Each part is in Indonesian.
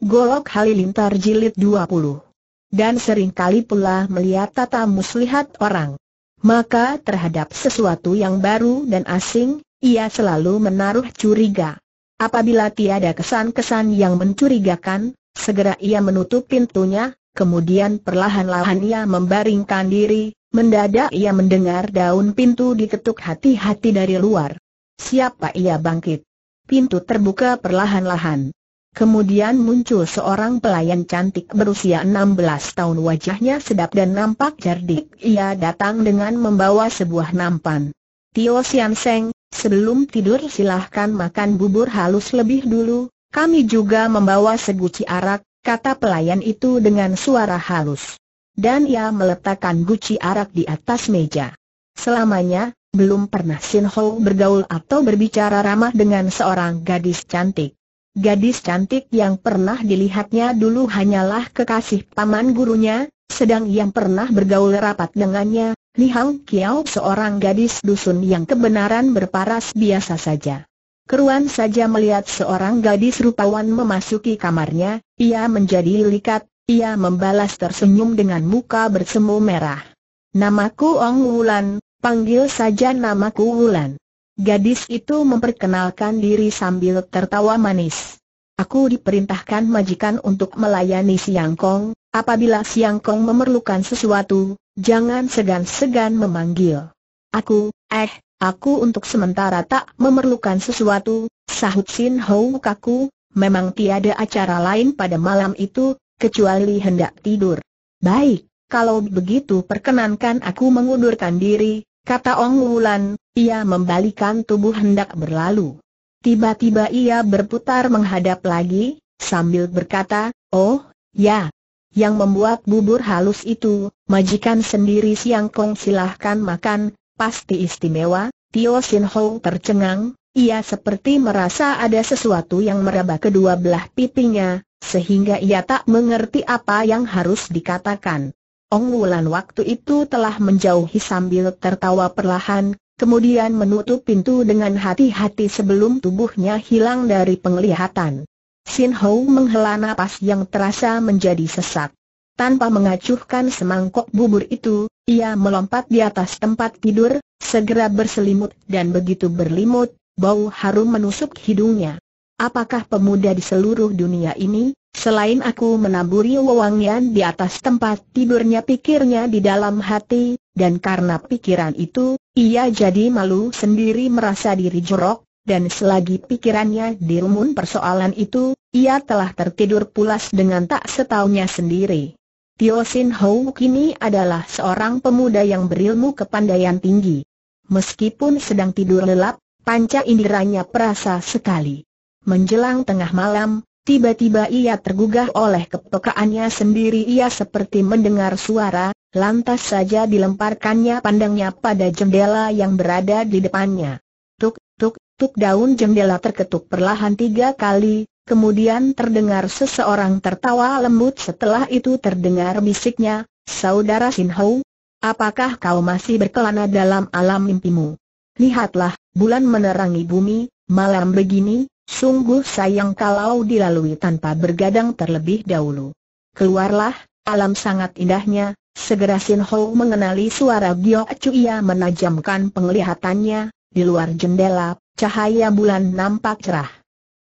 Golok Halilintar Jilid 20. Dan seringkali pula melihat tata muslihat orang. Maka terhadap sesuatu yang baru dan asing, ia selalu menaruh curiga. Apabila tiada kesan-kesan yang mencurigakan, segera ia menutup pintunya, kemudian perlahan-lahan ia membaringkan diri, mendadak ia mendengar daun pintu diketuk hati-hati dari luar. Siapa ia bangkit? Pintu terbuka perlahan-lahan. Kemudian muncul seorang pelayan cantik berusia 16 tahun wajahnya sedap dan nampak cerdik. Ia datang dengan membawa sebuah nampan. Tio Sian Seng, sebelum tidur silahkan makan bubur halus lebih dulu, kami juga membawa seguci arak, kata pelayan itu dengan suara halus. Dan ia meletakkan guci arak di atas meja. Selamanya, belum pernah Sin Ho bergaul atau berbicara ramah dengan seorang gadis cantik. Gadis cantik yang pernah dilihatnya dulu hanyalah kekasih paman gurunya, sedang yang pernah bergaul rapat dengannya, Li Hang Kiao seorang gadis dusun yang kebenaran berparas biasa saja. Keruan saja melihat seorang gadis rupawan memasuki kamarnya, ia menjadi likat, ia membalas tersenyum dengan muka bersemu merah. Namaku Ong Wulan, panggil saja namaku Wulan. Gadis itu memperkenalkan diri sambil tertawa manis. Aku diperintahkan majikan untuk melayani Siang Kong, apabila Siang Kong memerlukan sesuatu, jangan segan-segan memanggil. Aku, eh, aku untuk sementara tak memerlukan sesuatu, sahut Sin Hou kaku, memang tiada acara lain pada malam itu, kecuali hendak tidur. Baik, kalau begitu perkenankan aku mengundurkan diri, Kata Ong Wulan, ia membalikan tubuh hendak berlalu. Tiba-tiba ia berputar menghadap lagi, sambil berkata, Oh, ya. Yang membuat bubur halus itu, majikan sendiri Siang Kong silahkan makan, pasti istimewa. Tio Sin Ho tercengang, ia seperti merasa ada sesuatu yang meraba kedua belah pipinya, sehingga ia tak mengerti apa yang harus dikatakan. Ong Wulan waktu itu telah menjauhi sambil tertawa perlahan, kemudian menutup pintu dengan hati-hati sebelum tubuhnya hilang dari penglihatan. Sin Ho menghela napas yang terasa menjadi sesak. Tanpa mengacuhkan semangkok bubur itu, ia melompat di atas tempat tidur, segera berselimut dan begitu berlimut, bau harum menusuk hidungnya. Apakah pemuda di seluruh dunia ini, Selain aku menaburi wewangian di atas tempat tidurnya pikirnya di dalam hati, dan karena pikiran itu, ia jadi malu sendiri merasa diri jorok, dan selagi pikirannya dirumun persoalan itu, ia telah tertidur pulas dengan tak setaunya sendiri. Tio Sin Hou kini adalah seorang pemuda yang berilmu kepandaian tinggi. Meskipun sedang tidur lelap, panca inderanya perasa sekali. Menjelang tengah malam, Tiba-tiba ia tergugah oleh kepekaannya sendiri ia seperti mendengar suara, lantas saja dilemparkannya pandangnya pada jendela yang berada di depannya. Tuk, tuk, tuk daun jendela terketuk perlahan tiga kali, kemudian terdengar seseorang tertawa lembut setelah itu terdengar bisiknya, Saudara Sin apakah kau masih berkelana dalam alam mimpimu? Lihatlah, bulan menerangi bumi, malam begini, Sungguh sayang kalau dilalui tanpa bergadang terlebih dahulu. Keluarlah, alam sangat indahnya, segera Sin Ho mengenali suara Gyo Chu ia menajamkan penglihatannya, di luar jendela, cahaya bulan nampak cerah.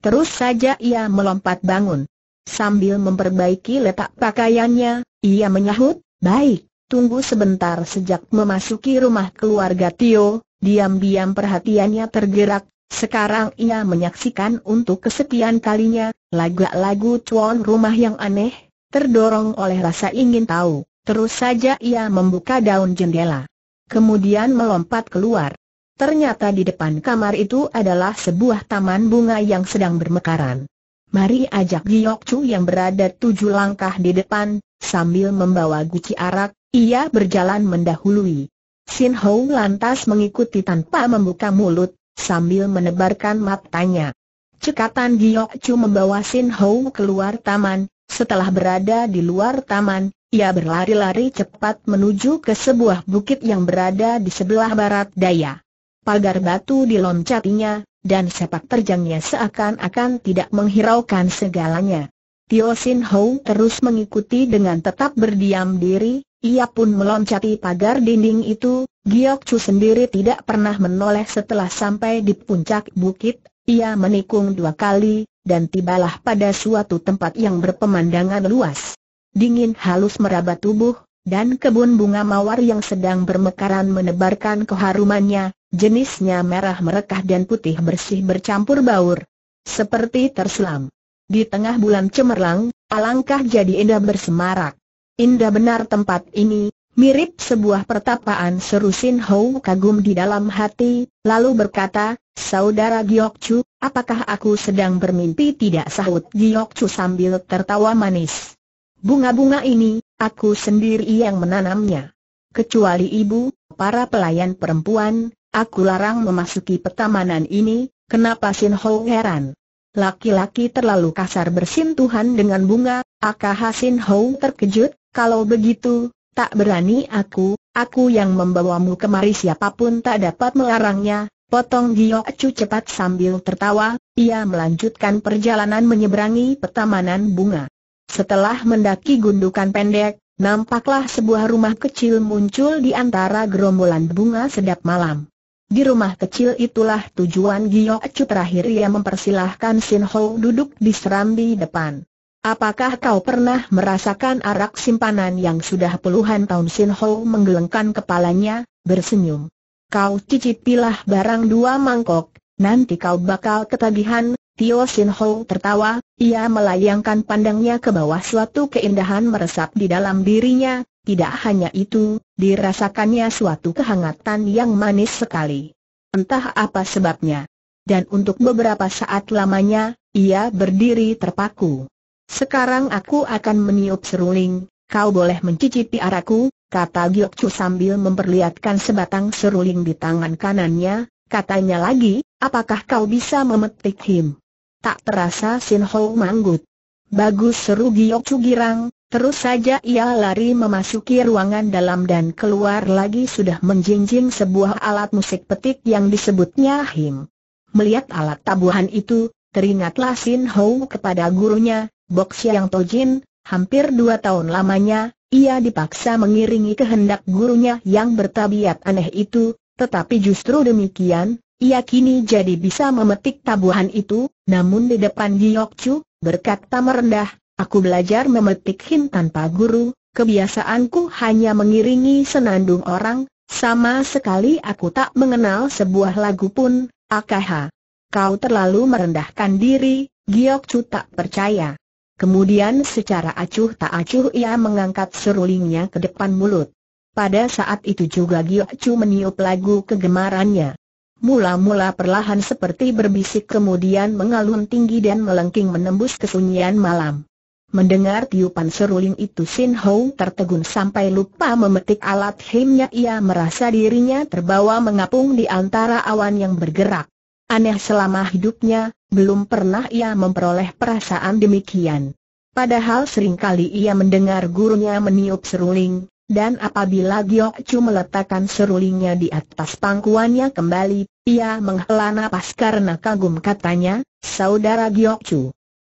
Terus saja ia melompat bangun. Sambil memperbaiki letak pakaiannya, ia menyahut, baik, tunggu sebentar sejak memasuki rumah keluarga Tio, diam-diam perhatiannya tergerak sekarang ia menyaksikan untuk kesekian kalinya, lagu-lagu tuan rumah yang aneh, terdorong oleh rasa ingin tahu, terus saja ia membuka daun jendela. Kemudian melompat keluar. Ternyata di depan kamar itu adalah sebuah taman bunga yang sedang bermekaran. Mari ajak Giyok Chu yang berada tujuh langkah di depan, sambil membawa guci arak, ia berjalan mendahului. Sin Hou lantas mengikuti tanpa membuka mulut, sambil menebarkan matanya. Cekatan Giok Chu membawa Sin Hou keluar taman, setelah berada di luar taman, ia berlari-lari cepat menuju ke sebuah bukit yang berada di sebelah barat daya. Pagar batu diloncatinya, dan sepak terjangnya seakan-akan tidak menghiraukan segalanya. Tio Sin Hou terus mengikuti dengan tetap berdiam diri, ia pun meloncati pagar dinding itu, Giok Chu sendiri tidak pernah menoleh setelah sampai di puncak bukit, ia menikung dua kali, dan tibalah pada suatu tempat yang berpemandangan luas. Dingin halus meraba tubuh, dan kebun bunga mawar yang sedang bermekaran menebarkan keharumannya, jenisnya merah merekah dan putih bersih bercampur baur. Seperti terselam. Di tengah bulan cemerlang, alangkah jadi indah bersemarak. Indah benar tempat ini, mirip sebuah pertapaan seru Sin Hou kagum di dalam hati, lalu berkata, Saudara Giok Chu, apakah aku sedang bermimpi tidak sahut Giok Chu sambil tertawa manis. Bunga-bunga ini, aku sendiri yang menanamnya. Kecuali ibu, para pelayan perempuan, aku larang memasuki petamanan ini, kenapa Sin Hou heran? Laki-laki terlalu kasar bersentuhan dengan bunga, Akaha Sin Hou terkejut, kalau begitu, tak berani aku, aku yang membawamu kemari siapapun tak dapat melarangnya, potong Giok Chu cepat sambil tertawa, ia melanjutkan perjalanan menyeberangi petamanan bunga. Setelah mendaki gundukan pendek, nampaklah sebuah rumah kecil muncul di antara gerombolan bunga sedap malam. Di rumah kecil itulah tujuan Giok Chu terakhir ia mempersilahkan Sin Ho duduk di serambi depan. Apakah kau pernah merasakan arak simpanan yang sudah puluhan tahun Sin Ho menggelengkan kepalanya, bersenyum? Kau cicipilah barang dua mangkok, nanti kau bakal ketagihan, Tio Sin Ho tertawa, ia melayangkan pandangnya ke bawah suatu keindahan meresap di dalam dirinya, tidak hanya itu, dirasakannya suatu kehangatan yang manis sekali. Entah apa sebabnya. Dan untuk beberapa saat lamanya, ia berdiri terpaku. Sekarang aku akan meniup seruling, kau boleh mencicipi araku, kata Giok Chu sambil memperlihatkan sebatang seruling di tangan kanannya, katanya lagi, apakah kau bisa memetik him? Tak terasa Sin Ho manggut. Bagus seru Giok Chu girang, terus saja ia lari memasuki ruangan dalam dan keluar lagi sudah menjinjing sebuah alat musik petik yang disebutnya him. Melihat alat tabuhan itu, teringatlah Sin Ho kepada gurunya, Bok yang Tojin, hampir dua tahun lamanya, ia dipaksa mengiringi kehendak gurunya yang bertabiat aneh itu, tetapi justru demikian, ia kini jadi bisa memetik tabuhan itu, namun di depan Chu, berkata merendah, aku belajar memetik hin tanpa guru, kebiasaanku hanya mengiringi senandung orang, sama sekali aku tak mengenal sebuah lagu pun, akaha. Kau terlalu merendahkan diri, Giyok Chu tak percaya. Kemudian secara acuh tak acuh ia mengangkat serulingnya ke depan mulut. Pada saat itu juga Giok Chu meniup lagu kegemarannya. Mula-mula perlahan seperti berbisik kemudian mengalun tinggi dan melengking menembus kesunyian malam. Mendengar tiupan seruling itu Sin Ho tertegun sampai lupa memetik alat himnya ia merasa dirinya terbawa mengapung di antara awan yang bergerak. Aneh selama hidupnya, belum pernah ia memperoleh perasaan demikian. Padahal seringkali ia mendengar gurunya meniup seruling, dan apabila Giok meletakkan serulingnya di atas pangkuannya kembali, ia menghela napas karena kagum katanya, Saudara Giok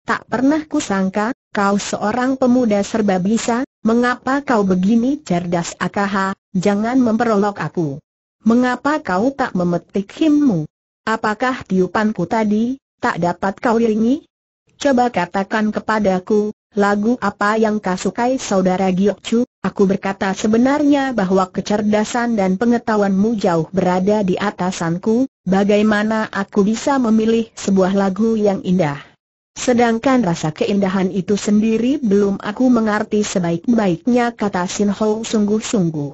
tak pernah kusangka, kau seorang pemuda serba bisa, mengapa kau begini cerdas akaha, jangan memperolok aku. Mengapa kau tak memetik himmu? Apakah tiupanku tadi, tak dapat kau iringi? Coba katakan kepadaku, lagu apa yang kau sukai saudara Giokcu? Aku berkata sebenarnya bahwa kecerdasan dan pengetahuanmu jauh berada di atasanku, bagaimana aku bisa memilih sebuah lagu yang indah? Sedangkan rasa keindahan itu sendiri belum aku mengerti sebaik-baiknya kata Sin Ho sungguh-sungguh.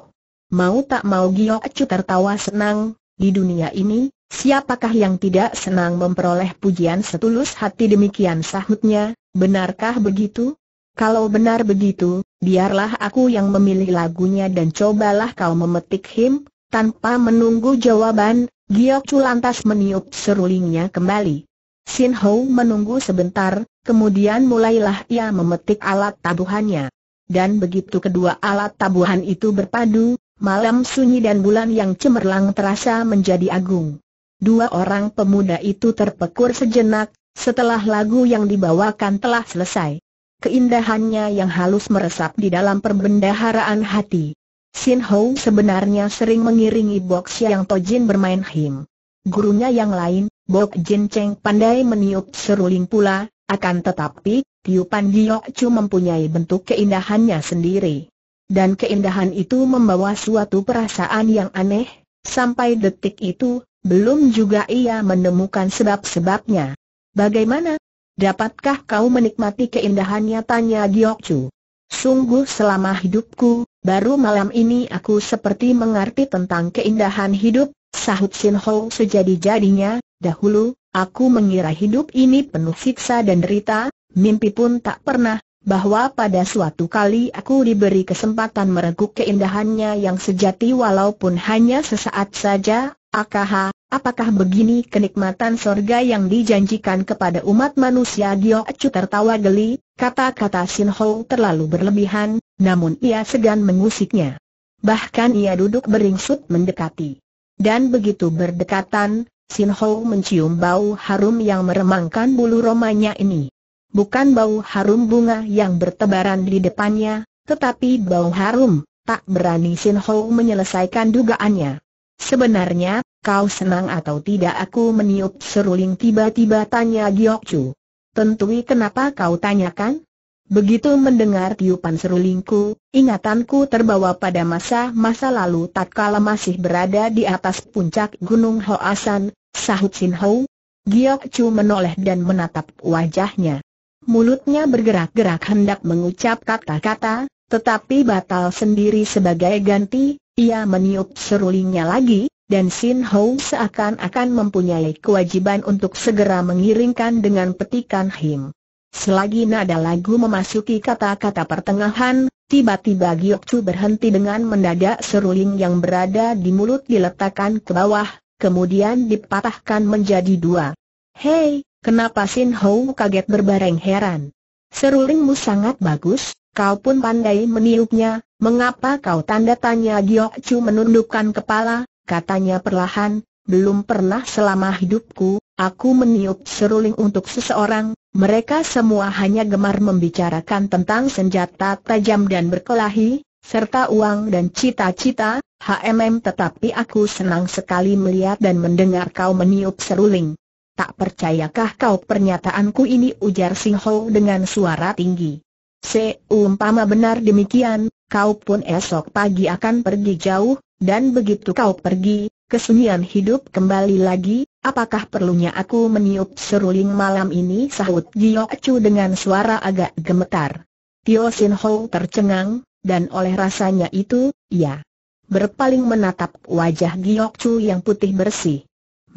Mau tak mau Chu tertawa senang, di dunia ini, Siapakah yang tidak senang memperoleh pujian setulus hati demikian sahutnya, benarkah begitu? Kalau benar begitu, biarlah aku yang memilih lagunya dan cobalah kau memetik him, tanpa menunggu jawaban, Giok Chu lantas meniup serulingnya kembali. Sin Ho menunggu sebentar, kemudian mulailah ia memetik alat tabuhannya. Dan begitu kedua alat tabuhan itu berpadu, malam sunyi dan bulan yang cemerlang terasa menjadi agung. Dua orang pemuda itu terpekur sejenak, setelah lagu yang dibawakan telah selesai. Keindahannya yang halus meresap di dalam perbendaharaan hati. Sin Ho sebenarnya sering mengiringi Bok Siang Tojin bermain him. Gurunya yang lain, Bok Jin Cheng pandai meniup seruling pula, akan tetapi, tiupan Giok Chu mempunyai bentuk keindahannya sendiri. Dan keindahan itu membawa suatu perasaan yang aneh, sampai detik itu, belum juga ia menemukan sebab-sebabnya. Bagaimana? Dapatkah kau menikmati keindahannya? Tanya Chu. Sungguh selama hidupku, baru malam ini aku seperti mengerti tentang keindahan hidup, sahut Sin Ho sejadi-jadinya, dahulu, aku mengira hidup ini penuh siksa dan derita, mimpi pun tak pernah, bahwa pada suatu kali aku diberi kesempatan mereguk keindahannya yang sejati walaupun hanya sesaat saja, akaha, Apakah begini kenikmatan sorga yang dijanjikan kepada umat manusia Gio Chu tertawa geli, kata-kata Sin Ho terlalu berlebihan, namun ia segan mengusiknya. Bahkan ia duduk beringsut mendekati. Dan begitu berdekatan, Sin Ho mencium bau harum yang meremangkan bulu romanya ini. Bukan bau harum bunga yang bertebaran di depannya, tetapi bau harum, tak berani Sin Ho menyelesaikan dugaannya. Sebenarnya, Kau senang atau tidak aku meniup seruling tiba-tiba tanya Giok Chu. Tentui kenapa kau tanyakan? Begitu mendengar tiupan serulingku, ingatanku terbawa pada masa-masa lalu tatkala masih berada di atas puncak Gunung Hoasan, sahut Sin Ho. Giok Chu menoleh dan menatap wajahnya. Mulutnya bergerak-gerak hendak mengucap kata-kata, tetapi batal sendiri sebagai ganti, ia meniup serulingnya lagi, dan Sin Hou seakan-akan mempunyai kewajiban untuk segera mengiringkan dengan petikan him. Selagi nada lagu memasuki kata-kata pertengahan, tiba-tiba Giok Chu berhenti dengan mendadak seruling yang berada di mulut diletakkan ke bawah, kemudian dipatahkan menjadi dua. Hei, kenapa Sin Hou kaget berbareng heran? Serulingmu sangat bagus, kau pun pandai meniupnya, mengapa kau tanda tanya Giok Chu menundukkan kepala, katanya perlahan, belum pernah selama hidupku, aku meniup seruling untuk seseorang, mereka semua hanya gemar membicarakan tentang senjata tajam dan berkelahi, serta uang dan cita-cita, HMM tetapi aku senang sekali melihat dan mendengar kau meniup seruling. Tak percayakah kau pernyataanku ini ujar Sing dengan suara tinggi. Seumpama benar demikian, kau pun esok pagi akan pergi jauh, dan begitu kau pergi, kesunyian hidup kembali lagi, apakah perlunya aku meniup seruling malam ini sahut Gio Acu dengan suara agak gemetar. Tio Sin Ho tercengang, dan oleh rasanya itu, ya. Berpaling menatap wajah Giok Chu yang putih bersih.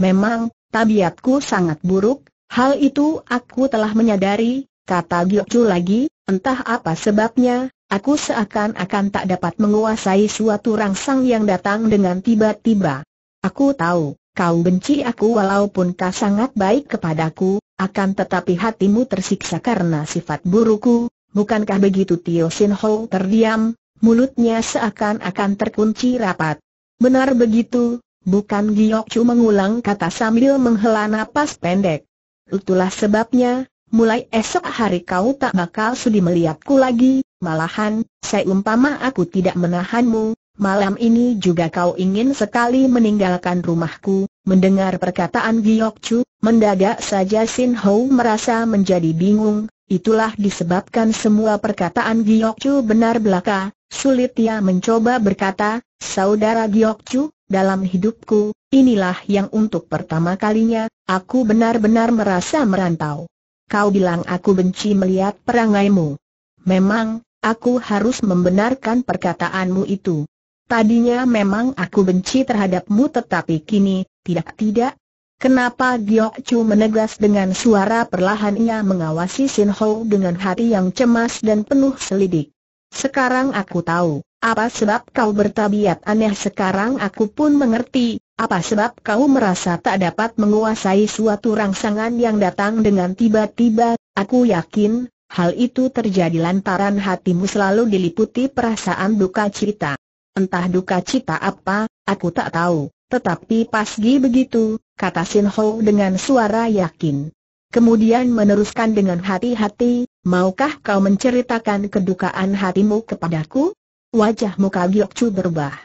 Memang, tabiatku sangat buruk, hal itu aku telah menyadari, kata Giok Chu lagi, entah apa sebabnya, Aku seakan-akan tak dapat menguasai suatu rangsang yang datang dengan tiba-tiba. Aku tahu, kau benci aku walaupun kau sangat baik kepadaku, akan tetapi hatimu tersiksa karena sifat burukku, bukankah begitu Tio Sin Ho terdiam, mulutnya seakan-akan terkunci rapat. Benar begitu, bukan Giyok Chu mengulang kata sambil menghela napas pendek. Itulah sebabnya, mulai esok hari kau tak bakal sudi melihatku lagi, Malahan, seumpama aku tidak menahanmu, malam ini juga kau ingin sekali meninggalkan rumahku, mendengar perkataan Giok Chu, mendadak saja Sin Hou merasa menjadi bingung, itulah disebabkan semua perkataan Giok Chu benar belaka, sulit ia mencoba berkata, Saudara Giok Chu, dalam hidupku, inilah yang untuk pertama kalinya, aku benar-benar merasa merantau. Kau bilang aku benci melihat perangaimu. Memang, Aku harus membenarkan perkataanmu itu. Tadinya memang aku benci terhadapmu tetapi kini, tidak-tidak. Kenapa Giok Chu menegas dengan suara perlahannya mengawasi Sin Ho dengan hati yang cemas dan penuh selidik. Sekarang aku tahu, apa sebab kau bertabiat aneh sekarang aku pun mengerti, apa sebab kau merasa tak dapat menguasai suatu rangsangan yang datang dengan tiba-tiba, aku yakin, Hal itu terjadi lantaran hatimu selalu diliputi perasaan duka cita. Entah duka cita apa, aku tak tahu, tetapi pasgi begitu, kata Sin Ho dengan suara yakin. Kemudian meneruskan dengan hati-hati, maukah kau menceritakan kedukaan hatimu kepadaku? Wajah muka Giok Chu berubah.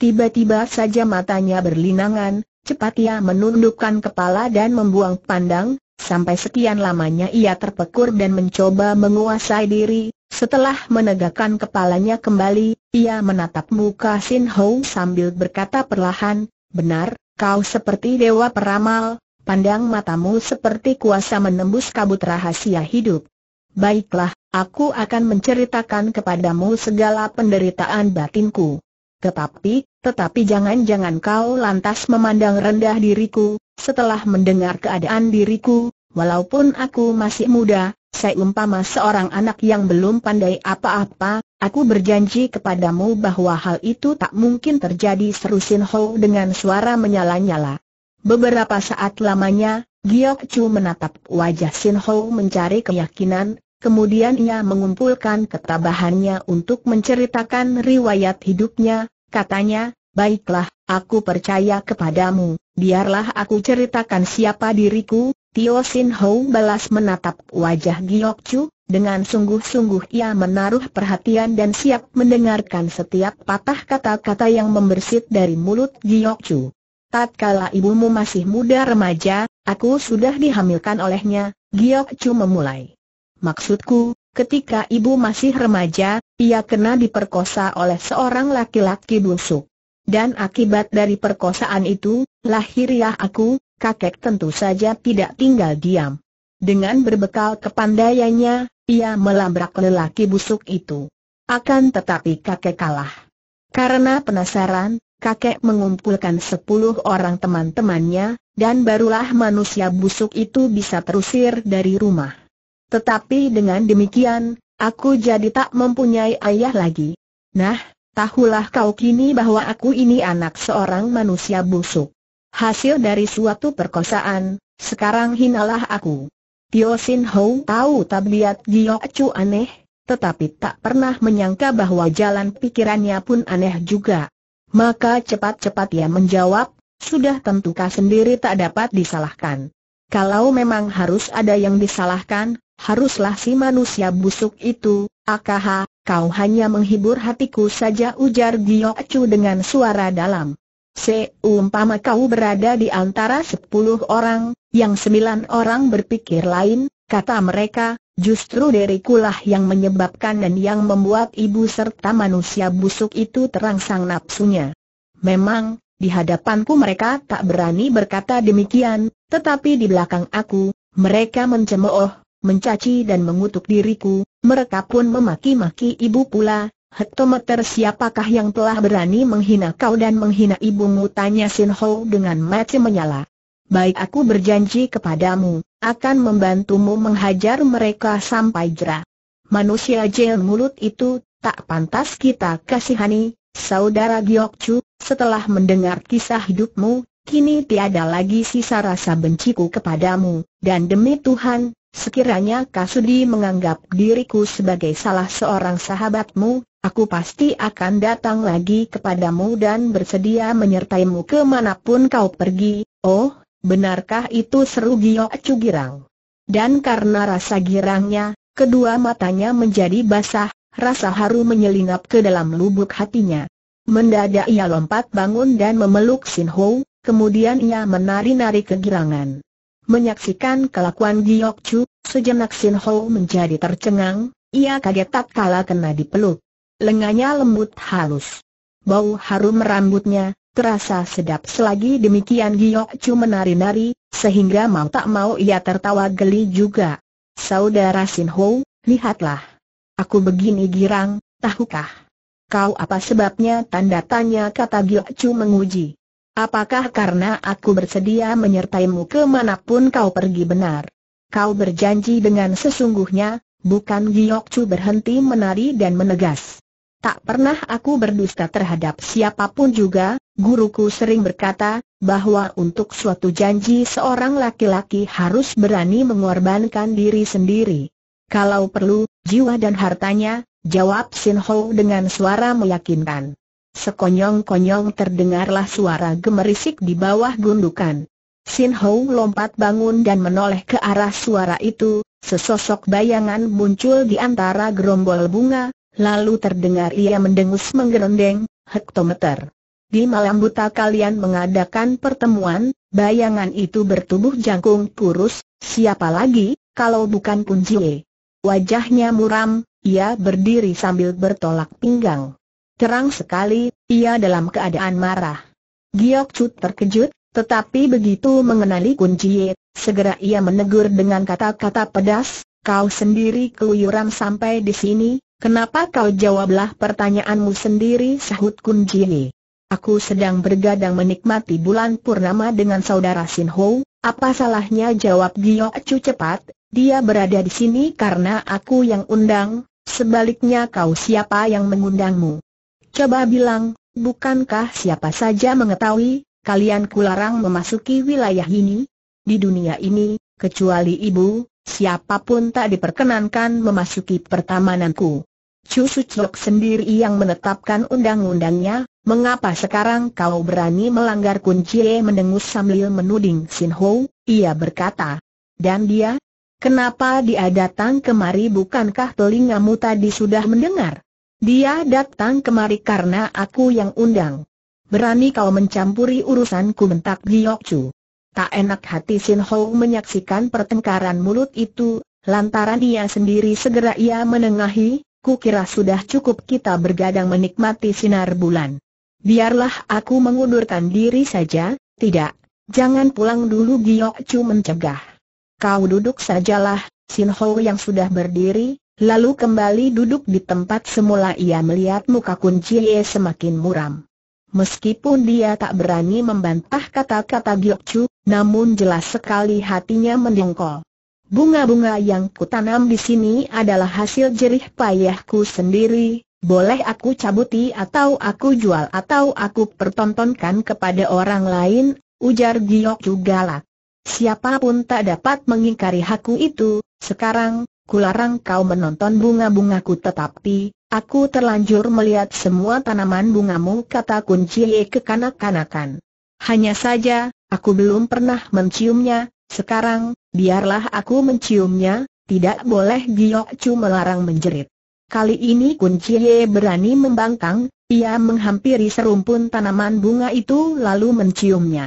Tiba-tiba saja matanya berlinangan, cepat ia menundukkan kepala dan membuang pandang, Sampai sekian lamanya ia terpekur dan mencoba menguasai diri, setelah menegakkan kepalanya kembali, ia menatap muka Sin Ho sambil berkata perlahan, Benar, kau seperti dewa peramal, pandang matamu seperti kuasa menembus kabut rahasia hidup. Baiklah, aku akan menceritakan kepadamu segala penderitaan batinku. Tetapi, tetapi jangan-jangan kau lantas memandang rendah diriku, setelah mendengar keadaan diriku, walaupun aku masih muda, saya umpama seorang anak yang belum pandai apa-apa, aku berjanji kepadamu bahwa hal itu tak mungkin terjadi seru Sin Ho dengan suara menyala-nyala. Beberapa saat lamanya, Giok Chu menatap wajah Sin Ho mencari keyakinan, Kemudian ia mengumpulkan ketabahannya untuk menceritakan riwayat hidupnya, katanya, Baiklah, aku percaya kepadamu, biarlah aku ceritakan siapa diriku, Tio Sin Ho balas menatap wajah Giok Chu, dengan sungguh-sungguh ia menaruh perhatian dan siap mendengarkan setiap patah kata-kata yang membersit dari mulut Giok Chu. Tatkala ibumu masih muda remaja, aku sudah dihamilkan olehnya, Giok Chu memulai. Maksudku, ketika ibu masih remaja, ia kena diperkosa oleh seorang laki-laki busuk. Dan akibat dari perkosaan itu, lahiriah ya aku, kakek tentu saja tidak tinggal diam. Dengan berbekal kepandaiannya, ia melabrak lelaki busuk itu. Akan tetapi kakek kalah. Karena penasaran, kakek mengumpulkan sepuluh orang teman-temannya, dan barulah manusia busuk itu bisa terusir dari rumah. Tetapi dengan demikian, aku jadi tak mempunyai ayah lagi. Nah, tahulah kau kini bahwa aku ini anak seorang manusia busuk. Hasil dari suatu perkosaan, sekarang hinalah aku. Tio Sin Ho tahu tabiat Gio Acu aneh, tetapi tak pernah menyangka bahwa jalan pikirannya pun aneh juga. Maka cepat-cepat ia menjawab, sudah tentukah sendiri tak dapat disalahkan. Kalau memang harus ada yang disalahkan, Haruslah si manusia busuk itu, akaha, kau hanya menghibur hatiku saja ujar Gio Chu dengan suara dalam. Seumpama kau berada di antara sepuluh orang, yang sembilan orang berpikir lain, kata mereka, justru derikulah yang menyebabkan dan yang membuat ibu serta manusia busuk itu terangsang nafsunya. Memang, di hadapanku mereka tak berani berkata demikian, tetapi di belakang aku, mereka mencemooh, mencaci dan mengutuk diriku, mereka pun memaki-maki ibu pula, hektometer siapakah yang telah berani menghina kau dan menghina ibumu tanya Sin Ho dengan mati menyala. Baik aku berjanji kepadamu, akan membantumu menghajar mereka sampai jerah. Manusia jel mulut itu, tak pantas kita kasihani, saudara Giokcu, setelah mendengar kisah hidupmu, kini tiada lagi sisa rasa benciku kepadamu, dan demi Tuhan, Sekiranya Kasudi menganggap diriku sebagai salah seorang sahabatmu, aku pasti akan datang lagi kepadamu dan bersedia menyertaimu kemanapun kau pergi. Oh, benarkah itu seru Gio Girang? Dan karena rasa girangnya, kedua matanya menjadi basah, rasa haru menyelinap ke dalam lubuk hatinya. Mendadak ia lompat bangun dan memeluk Sin Ho, kemudian ia menari-nari kegirangan. Menyaksikan kelakuan Giok Chu, sejenak Sin Ho menjadi tercengang, ia kaget tak kalah kena dipeluk. Lengannya lembut halus. Bau harum rambutnya, terasa sedap selagi demikian Giok Chu menari-nari, sehingga mau tak mau ia tertawa geli juga. Saudara Sin Ho, lihatlah. Aku begini girang, tahukah? Kau apa sebabnya tanda tanya kata Giok Chu menguji. Apakah karena aku bersedia menyertaimu kemanapun kau pergi benar? Kau berjanji dengan sesungguhnya, bukan Giok Chu berhenti menari dan menegas. Tak pernah aku berdusta terhadap siapapun juga, guruku sering berkata, bahwa untuk suatu janji seorang laki-laki harus berani mengorbankan diri sendiri. Kalau perlu, jiwa dan hartanya, jawab Sin Ho dengan suara meyakinkan. Sekonyong-konyong terdengarlah suara gemerisik di bawah gundukan. Sin Hou lompat bangun dan menoleh ke arah suara itu, sesosok bayangan muncul di antara gerombol bunga, lalu terdengar ia mendengus menggerendeng, hektometer. Di malam buta kalian mengadakan pertemuan, bayangan itu bertubuh jangkung kurus, siapa lagi, kalau bukan Jie. Wajahnya muram, ia berdiri sambil bertolak pinggang. Terang sekali, ia dalam keadaan marah. Giok Chu terkejut, tetapi begitu mengenali Kun Jie, segera ia menegur dengan kata-kata pedas, kau sendiri keluyuran sampai di sini, kenapa kau jawablah pertanyaanmu sendiri sahut Kun Jie, Aku sedang bergadang menikmati bulan purnama dengan saudara Sin Ho, apa salahnya jawab Giok Chu cepat, dia berada di sini karena aku yang undang, sebaliknya kau siapa yang mengundangmu. Coba bilang, bukankah siapa saja mengetahui, kalian kularang memasuki wilayah ini? Di dunia ini, kecuali ibu, siapapun tak diperkenankan memasuki pertamananku. Chu sendiri yang menetapkan undang-undangnya, mengapa sekarang kau berani melanggar kunci mendengus sambil menuding Sin Ho, ia berkata. Dan dia? Kenapa dia datang kemari bukankah telingamu tadi sudah mendengar? Dia datang kemari karena aku yang undang. Berani kau mencampuri urusanku bentak Giok Chu. Tak enak hati Sin Ho menyaksikan pertengkaran mulut itu, lantaran dia sendiri segera ia menengahi, kukira sudah cukup kita bergadang menikmati sinar bulan. Biarlah aku mengundurkan diri saja, tidak, jangan pulang dulu Giok Chu mencegah. Kau duduk sajalah, Sin Ho yang sudah berdiri, Lalu kembali duduk di tempat semula ia melihat muka kunciye semakin muram. Meskipun dia tak berani membantah kata-kata Giok Chu, namun jelas sekali hatinya mendongkol. Bunga-bunga yang kutanam di sini adalah hasil jerih payahku sendiri, boleh aku cabuti atau aku jual atau aku pertontonkan kepada orang lain, ujar Giok Chu galak. Siapapun tak dapat mengingkari hakku itu, sekarang, kularang kau menonton bunga-bungaku tetapi, aku terlanjur melihat semua tanaman bungamu kata ke kanak kanakan Hanya saja, aku belum pernah menciumnya, sekarang, biarlah aku menciumnya, tidak boleh Giok Chu melarang menjerit. Kali ini ye berani membangkang, ia menghampiri serumpun tanaman bunga itu lalu menciumnya.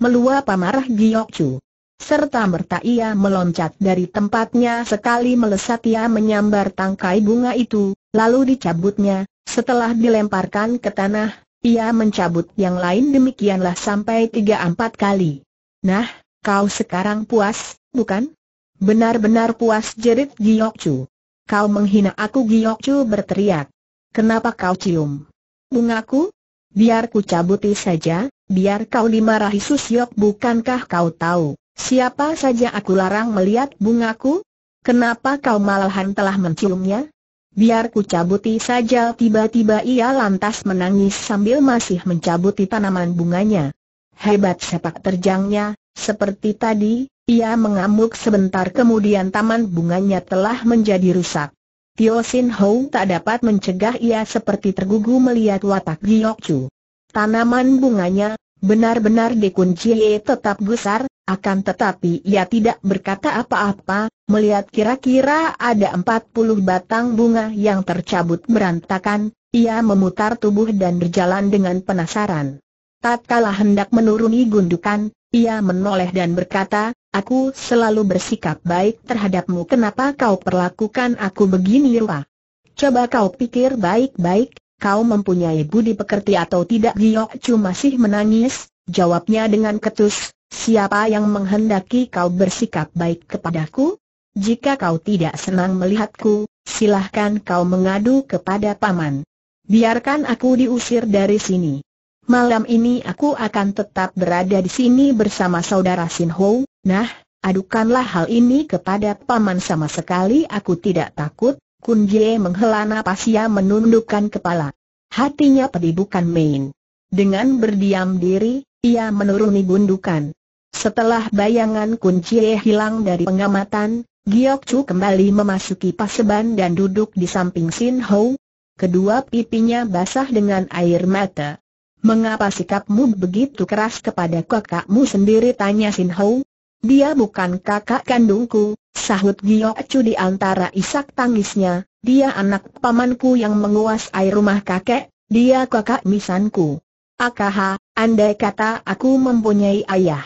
Meluap amarah Giok Chu serta merta ia meloncat dari tempatnya sekali melesat ia menyambar tangkai bunga itu, lalu dicabutnya, setelah dilemparkan ke tanah, ia mencabut yang lain demikianlah sampai tiga empat kali. Nah, kau sekarang puas, bukan? Benar-benar puas jerit giokchu Kau menghina aku giokchu berteriak. Kenapa kau cium? Bungaku? Biar ku cabuti saja, biar kau dimarahi Susyok bukankah kau tahu, Siapa saja aku larang melihat bungaku? Kenapa kau malahan telah menciumnya? Biar ku cabuti saja tiba-tiba ia lantas menangis sambil masih mencabuti tanaman bunganya. Hebat sepak terjangnya, seperti tadi, ia mengamuk sebentar kemudian taman bunganya telah menjadi rusak. Tio Sin Ho tak dapat mencegah ia seperti tergugu melihat watak Giyok Chu. Tanaman bunganya, benar-benar dikunci tetap besar? Akan tetapi ia tidak berkata apa-apa, melihat kira-kira ada empat puluh batang bunga yang tercabut berantakan, ia memutar tubuh dan berjalan dengan penasaran. Tatkala hendak menuruni gundukan, ia menoleh dan berkata, Aku selalu bersikap baik terhadapmu kenapa kau perlakukan aku begini Wah? Coba kau pikir baik-baik, kau mempunyai budi pekerti atau tidak Giyok Chu masih menangis, jawabnya dengan ketus, Siapa yang menghendaki kau bersikap baik kepadaku? Jika kau tidak senang melihatku, silahkan kau mengadu kepada paman. Biarkan aku diusir dari sini. Malam ini aku akan tetap berada di sini bersama saudara Sin Ho. Nah, adukanlah hal ini kepada paman sama sekali aku tidak takut. Kun Jie menghela nafas ia menundukkan kepala. Hatinya pedih bukan main. Dengan berdiam diri, ia menuruni gundukan. Setelah bayangan kunci hilang dari pengamatan, Giok Chu kembali memasuki paseban dan duduk di samping Sin Ho. Kedua pipinya basah dengan air mata. Mengapa sikapmu begitu keras kepada kakakmu sendiri? Tanya Sin Ho. Dia bukan kakak kandungku, sahut Giok Chu di antara isak tangisnya. Dia anak pamanku yang menguasai rumah kakek, dia kakak misanku. Akaha, andai kata aku mempunyai ayah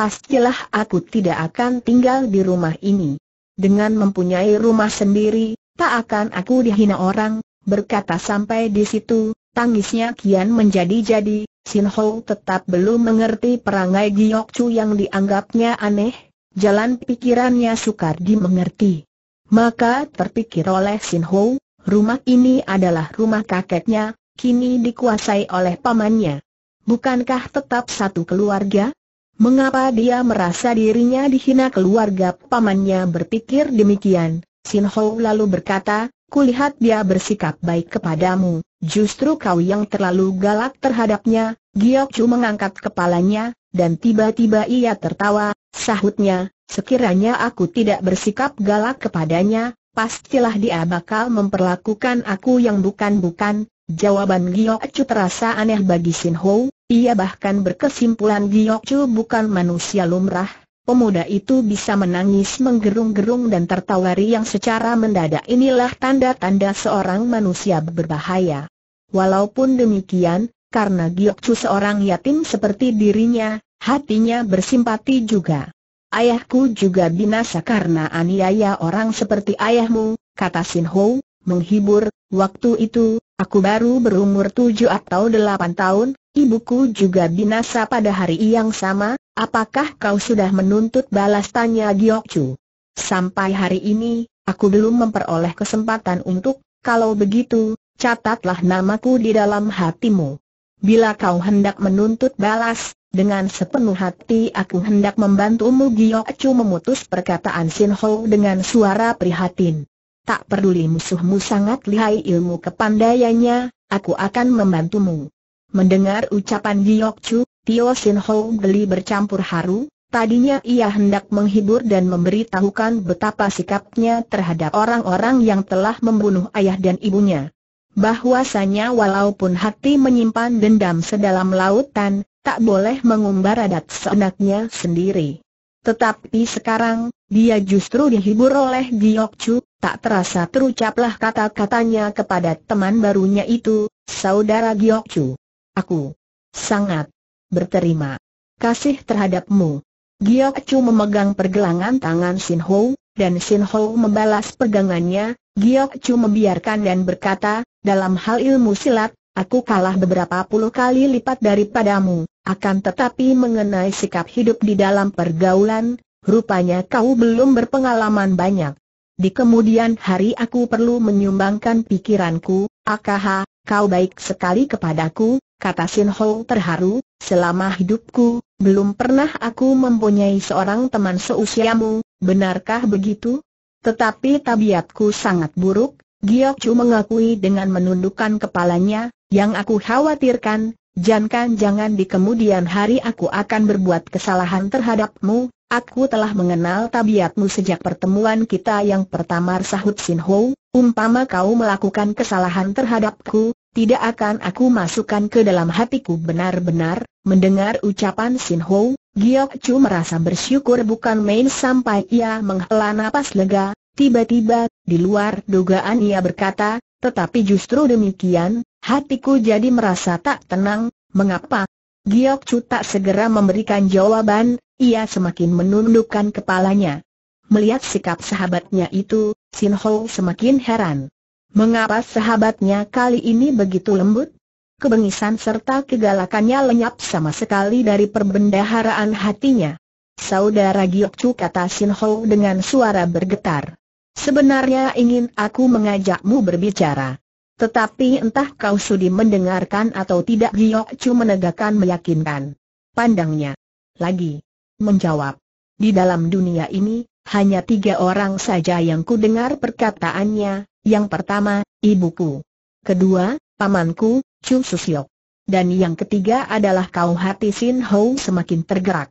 pastilah aku tidak akan tinggal di rumah ini. Dengan mempunyai rumah sendiri, tak akan aku dihina orang, berkata sampai di situ, tangisnya kian menjadi-jadi, Sin Ho tetap belum mengerti perangai Giyok Chu yang dianggapnya aneh, jalan pikirannya sukar dimengerti. Maka terpikir oleh Sin Ho, rumah ini adalah rumah kakeknya, kini dikuasai oleh pamannya. Bukankah tetap satu keluarga? Mengapa dia merasa dirinya dihina keluarga pamannya berpikir demikian? Sin Ho lalu berkata, kulihat dia bersikap baik kepadamu, justru kau yang terlalu galak terhadapnya, Giok Chu mengangkat kepalanya, dan tiba-tiba ia tertawa, sahutnya, sekiranya aku tidak bersikap galak kepadanya, pastilah dia bakal memperlakukan aku yang bukan-bukan, Jawaban Giok Chu terasa aneh bagi Sin Ho, ia bahkan berkesimpulan Chu bukan manusia lumrah, pemuda itu bisa menangis menggerung-gerung dan tertawa riang secara mendadak inilah tanda-tanda seorang manusia berbahaya. Walaupun demikian, karena Chu seorang yatim seperti dirinya, hatinya bersimpati juga. Ayahku juga binasa karena aniaya orang seperti ayahmu, kata Sin Ho, menghibur, waktu itu, aku baru berumur tujuh atau delapan tahun, Ibuku juga binasa pada hari yang sama, apakah kau sudah menuntut balas tanya Giokcu? Sampai hari ini, aku belum memperoleh kesempatan untuk, kalau begitu, catatlah namaku di dalam hatimu. Bila kau hendak menuntut balas, dengan sepenuh hati aku hendak membantumu Giokcu memutus perkataan Sin Ho dengan suara prihatin. Tak peduli musuhmu sangat lihai ilmu kepandaiannya, aku akan membantumu. Mendengar ucapan Giok Chu, Tio Sin Ho geli bercampur haru, tadinya ia hendak menghibur dan memberitahukan betapa sikapnya terhadap orang-orang yang telah membunuh ayah dan ibunya. Bahwasanya walaupun hati menyimpan dendam sedalam lautan, tak boleh mengumbar adat seenaknya sendiri. Tetapi sekarang, dia justru dihibur oleh Giok Chu, tak terasa terucaplah kata-katanya kepada teman barunya itu, saudara Giok Chu. Aku sangat berterima kasih terhadapmu. Giok Chu memegang pergelangan tangan Sin Ho, dan Sin Ho membalas pegangannya, Giok Chu membiarkan dan berkata, dalam hal ilmu silat, aku kalah beberapa puluh kali lipat daripadamu, akan tetapi mengenai sikap hidup di dalam pergaulan, rupanya kau belum berpengalaman banyak. Di kemudian hari aku perlu menyumbangkan pikiranku, akaha, kau baik sekali kepadaku, kata Sin Hong terharu, selama hidupku, belum pernah aku mempunyai seorang teman seusiamu, benarkah begitu? Tetapi tabiatku sangat buruk, Giok Chu mengakui dengan menundukkan kepalanya, yang aku khawatirkan, jangan-jangan di kemudian hari aku akan berbuat kesalahan terhadapmu, Aku telah mengenal tabiatmu sejak pertemuan kita yang pertama sahut Sin Ho, umpama kau melakukan kesalahan terhadapku, tidak akan aku masukkan ke dalam hatiku benar-benar, mendengar ucapan Sin Ho, Giok Chu merasa bersyukur bukan main sampai ia menghela napas lega, tiba-tiba, di luar dugaan ia berkata, tetapi justru demikian, hatiku jadi merasa tak tenang, mengapa? Giok Chu tak segera memberikan jawaban, ia semakin menundukkan kepalanya. Melihat sikap sahabatnya itu, Sin Ho semakin heran. Mengapa sahabatnya kali ini begitu lembut? Kebengisan serta kegalakannya lenyap sama sekali dari perbendaharaan hatinya. Saudara Giokcu kata Sin Ho dengan suara bergetar. Sebenarnya ingin aku mengajakmu berbicara. Tetapi entah kau sudi mendengarkan atau tidak Giokcu menegakkan meyakinkan. Pandangnya. Lagi. Menjawab. Di dalam dunia ini, hanya tiga orang saja yang ku dengar perkataannya, yang pertama, ibuku. Kedua, pamanku, Chu Susyok. Dan yang ketiga adalah kau hati Sin Hou semakin tergerak.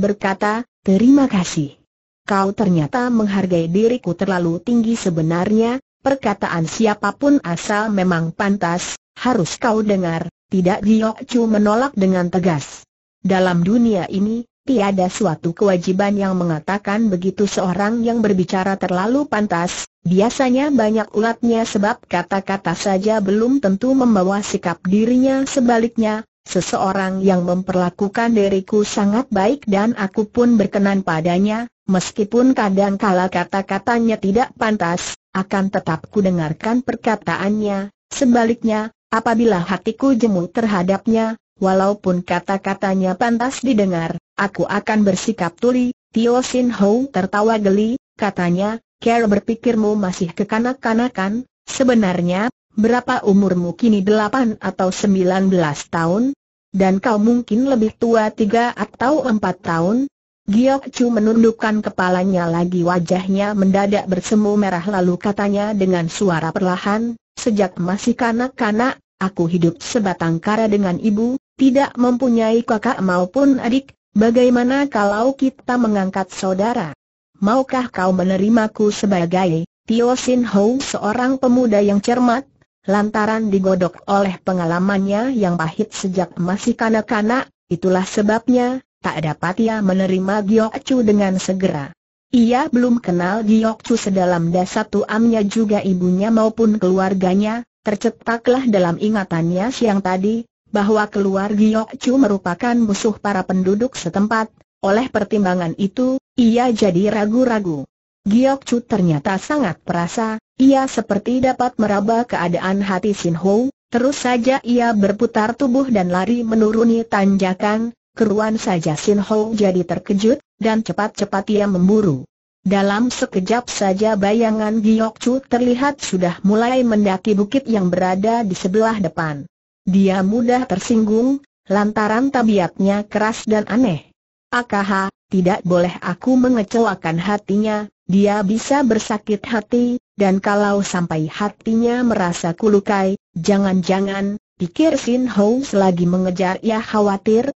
Berkata, terima kasih. Kau ternyata menghargai diriku terlalu tinggi sebenarnya, perkataan siapapun asal memang pantas, harus kau dengar, tidak Giyok Chu menolak dengan tegas. Dalam dunia ini, ada suatu kewajiban yang mengatakan begitu seorang yang berbicara terlalu pantas, biasanya banyak ulatnya sebab kata-kata saja belum tentu membawa sikap dirinya sebaliknya, seseorang yang memperlakukan diriku sangat baik dan aku pun berkenan padanya, meskipun kadang kala kata-katanya tidak pantas, akan tetap kudengarkan perkataannya, sebaliknya, apabila hatiku jemu terhadapnya, Walaupun kata-katanya pantas didengar, aku akan bersikap tuli, Tio Sin Ho tertawa geli, katanya, Care berpikirmu masih kekanak-kanakan, sebenarnya, berapa umurmu kini delapan atau sembilan belas tahun? Dan kau mungkin lebih tua tiga atau empat tahun? Giok Chu menundukkan kepalanya lagi wajahnya mendadak bersemu merah lalu katanya dengan suara perlahan, sejak masih kanak-kanak, aku hidup sebatang kara dengan ibu, tidak mempunyai kakak maupun adik, bagaimana kalau kita mengangkat saudara? Maukah kau menerimaku sebagai Tio Sin Ho seorang pemuda yang cermat, lantaran digodok oleh pengalamannya yang pahit sejak masih kanak-kanak, itulah sebabnya, tak dapat ia menerima Giok Chu dengan segera. Ia belum kenal Giok Chu sedalam dasar tuamnya juga ibunya maupun keluarganya, tercetaklah dalam ingatannya siang tadi, bahwa keluar Giok Chu merupakan musuh para penduduk setempat, oleh pertimbangan itu, ia jadi ragu-ragu. Giok Chu ternyata sangat perasa, ia seperti dapat meraba keadaan hati Sin Ho, terus saja ia berputar tubuh dan lari menuruni tanjakan, keruan saja Sin Ho jadi terkejut, dan cepat-cepat ia memburu. Dalam sekejap saja bayangan Giok Chu terlihat sudah mulai mendaki bukit yang berada di sebelah depan. Dia mudah tersinggung, lantaran tabiatnya keras dan aneh. Akaha, tidak boleh aku mengecewakan hatinya, dia bisa bersakit hati, dan kalau sampai hatinya merasa kulukai, jangan-jangan, pikir Sin Ho selagi mengejar ia khawatir,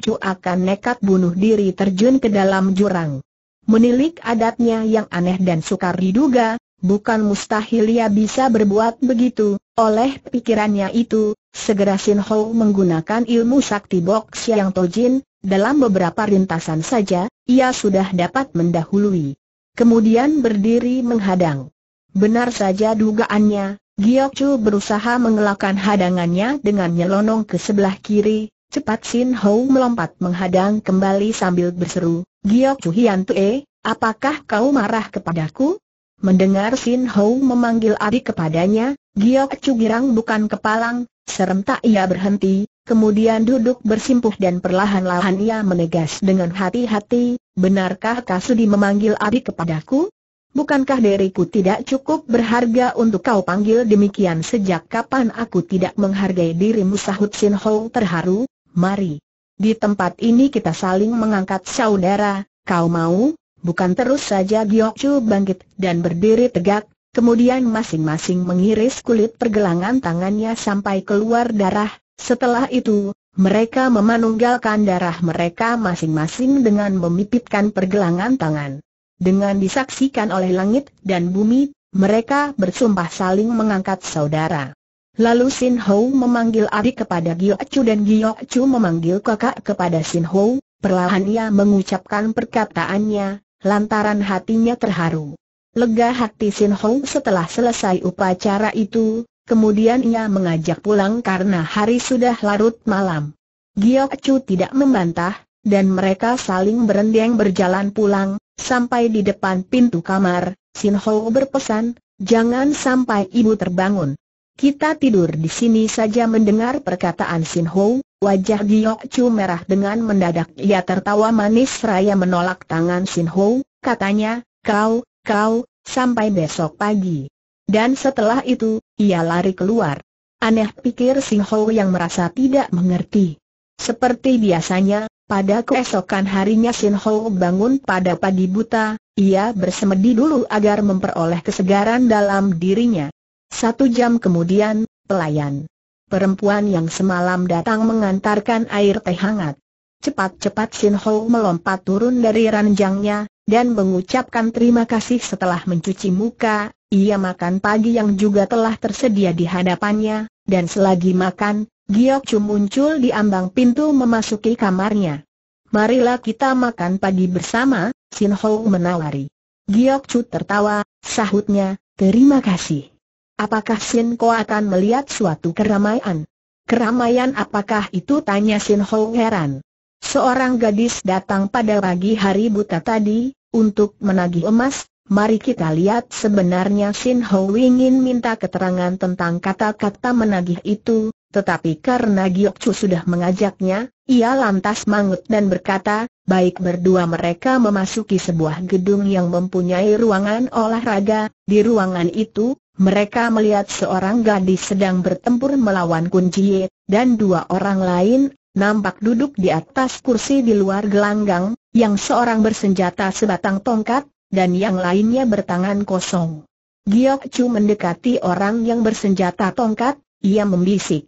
Chu akan nekat bunuh diri terjun ke dalam jurang. Menilik adatnya yang aneh dan sukar diduga, bukan mustahil ia bisa berbuat begitu, oleh pikirannya itu, segera Sin Ho menggunakan ilmu sakti Bok yang Tojin, dalam beberapa rintasan saja, ia sudah dapat mendahului. Kemudian berdiri menghadang. Benar saja dugaannya, Giok Chu berusaha mengelakkan hadangannya dengan nyelonong ke sebelah kiri, cepat Sin Ho melompat menghadang kembali sambil berseru, Giok Chu Hian Tue, apakah kau marah kepadaku? Mendengar Sin Hou memanggil adik kepadanya, Giok Cugirang bukan kepalang, serentak ia berhenti, kemudian duduk bersimpuh dan perlahan-lahan ia menegas dengan hati-hati, benarkah Kasudi memanggil adik kepadaku? Bukankah diriku tidak cukup berharga untuk kau panggil demikian sejak kapan aku tidak menghargai dirimu sahut Sin Hou terharu, mari. Di tempat ini kita saling mengangkat saudara, kau mau? Bukan terus saja Chu bangkit dan berdiri tegak, kemudian masing-masing mengiris kulit pergelangan tangannya sampai keluar darah. Setelah itu, mereka memanunggalkan darah mereka masing-masing dengan memipitkan pergelangan tangan. Dengan disaksikan oleh langit dan bumi, mereka bersumpah saling mengangkat saudara. Lalu Sin Ho memanggil adik kepada Chu dan Chu memanggil kakak kepada Sin Ho, Perlahan ia mengucapkan perkataannya, lantaran hatinya terharu. Lega hati Sin Hong setelah selesai upacara itu, kemudian ia mengajak pulang karena hari sudah larut malam. Giok Chu tidak membantah, dan mereka saling berendeng berjalan pulang, sampai di depan pintu kamar, Sin Hong berpesan, jangan sampai ibu terbangun. Kita tidur di sini saja mendengar perkataan Sin Hong, Wajah Giok Chu merah dengan mendadak ia tertawa manis seraya menolak tangan Sin Ho, katanya, kau, kau, sampai besok pagi. Dan setelah itu, ia lari keluar. Aneh pikir Sin Ho yang merasa tidak mengerti. Seperti biasanya, pada keesokan harinya Sin Ho bangun pada pagi buta, ia bersemedi dulu agar memperoleh kesegaran dalam dirinya. Satu jam kemudian, pelayan perempuan yang semalam datang mengantarkan air teh hangat. Cepat-cepat Sin Ho melompat turun dari ranjangnya, dan mengucapkan terima kasih setelah mencuci muka, ia makan pagi yang juga telah tersedia di hadapannya, dan selagi makan, Giok Chu muncul di ambang pintu memasuki kamarnya. Marilah kita makan pagi bersama, Sin Ho menawari. Giok Chu tertawa, sahutnya, terima kasih. Apakah Sin Ko akan melihat suatu keramaian? Keramaian apakah itu tanya Sin Ho heran. Seorang gadis datang pada pagi hari buta tadi, untuk menagih emas, mari kita lihat sebenarnya Sin Ho ingin minta keterangan tentang kata-kata menagih itu, tetapi karena Giok Chu sudah mengajaknya, ia lantas mangut dan berkata, baik berdua mereka memasuki sebuah gedung yang mempunyai ruangan olahraga, di ruangan itu, mereka melihat seorang gadis sedang bertempur melawan Jie, dan dua orang lain, nampak duduk di atas kursi di luar gelanggang, yang seorang bersenjata sebatang tongkat, dan yang lainnya bertangan kosong. Giok Chu mendekati orang yang bersenjata tongkat, ia membisik.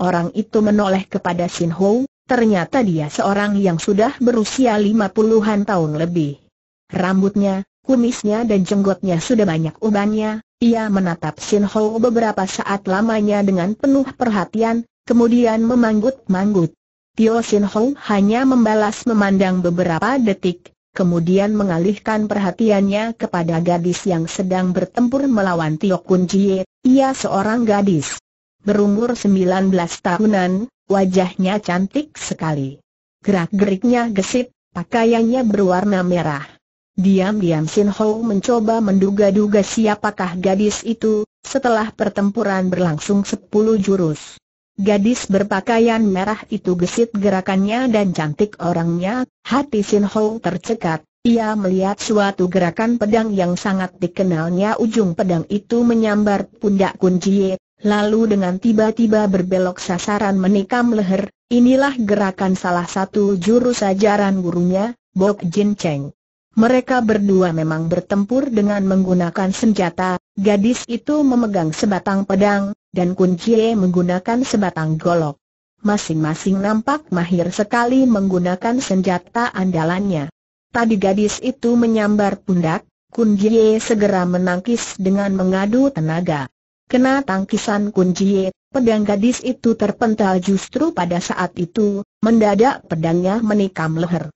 Orang itu menoleh kepada Sin Ho, ternyata dia seorang yang sudah berusia lima puluhan tahun lebih. Rambutnya, kumisnya dan jenggotnya sudah banyak ubannya, ia menatap Sin Ho beberapa saat lamanya dengan penuh perhatian, kemudian memanggut-manggut. Tio Sin Ho hanya membalas memandang beberapa detik, kemudian mengalihkan perhatiannya kepada gadis yang sedang bertempur melawan Tio Kun Jie. Ia seorang gadis berumur 19 tahunan, wajahnya cantik sekali. Gerak-geriknya gesit, pakaiannya berwarna merah. Diam-diam Sin Ho mencoba menduga-duga siapakah gadis itu, setelah pertempuran berlangsung sepuluh jurus. Gadis berpakaian merah itu gesit gerakannya dan cantik orangnya, hati Sin Ho tercekat. Ia melihat suatu gerakan pedang yang sangat dikenalnya ujung pedang itu menyambar pundak Jie. lalu dengan tiba-tiba berbelok sasaran menikam leher, inilah gerakan salah satu jurus ajaran gurunya, Bok Jin Cheng. Mereka berdua memang bertempur dengan menggunakan senjata, gadis itu memegang sebatang pedang, dan kuncie menggunakan sebatang golok. Masing-masing nampak mahir sekali menggunakan senjata andalannya. Tadi gadis itu menyambar pundak, kuncie segera menangkis dengan mengadu tenaga. Kena tangkisan kunci, e, pedang gadis itu terpental justru pada saat itu, mendadak pedangnya menikam leher.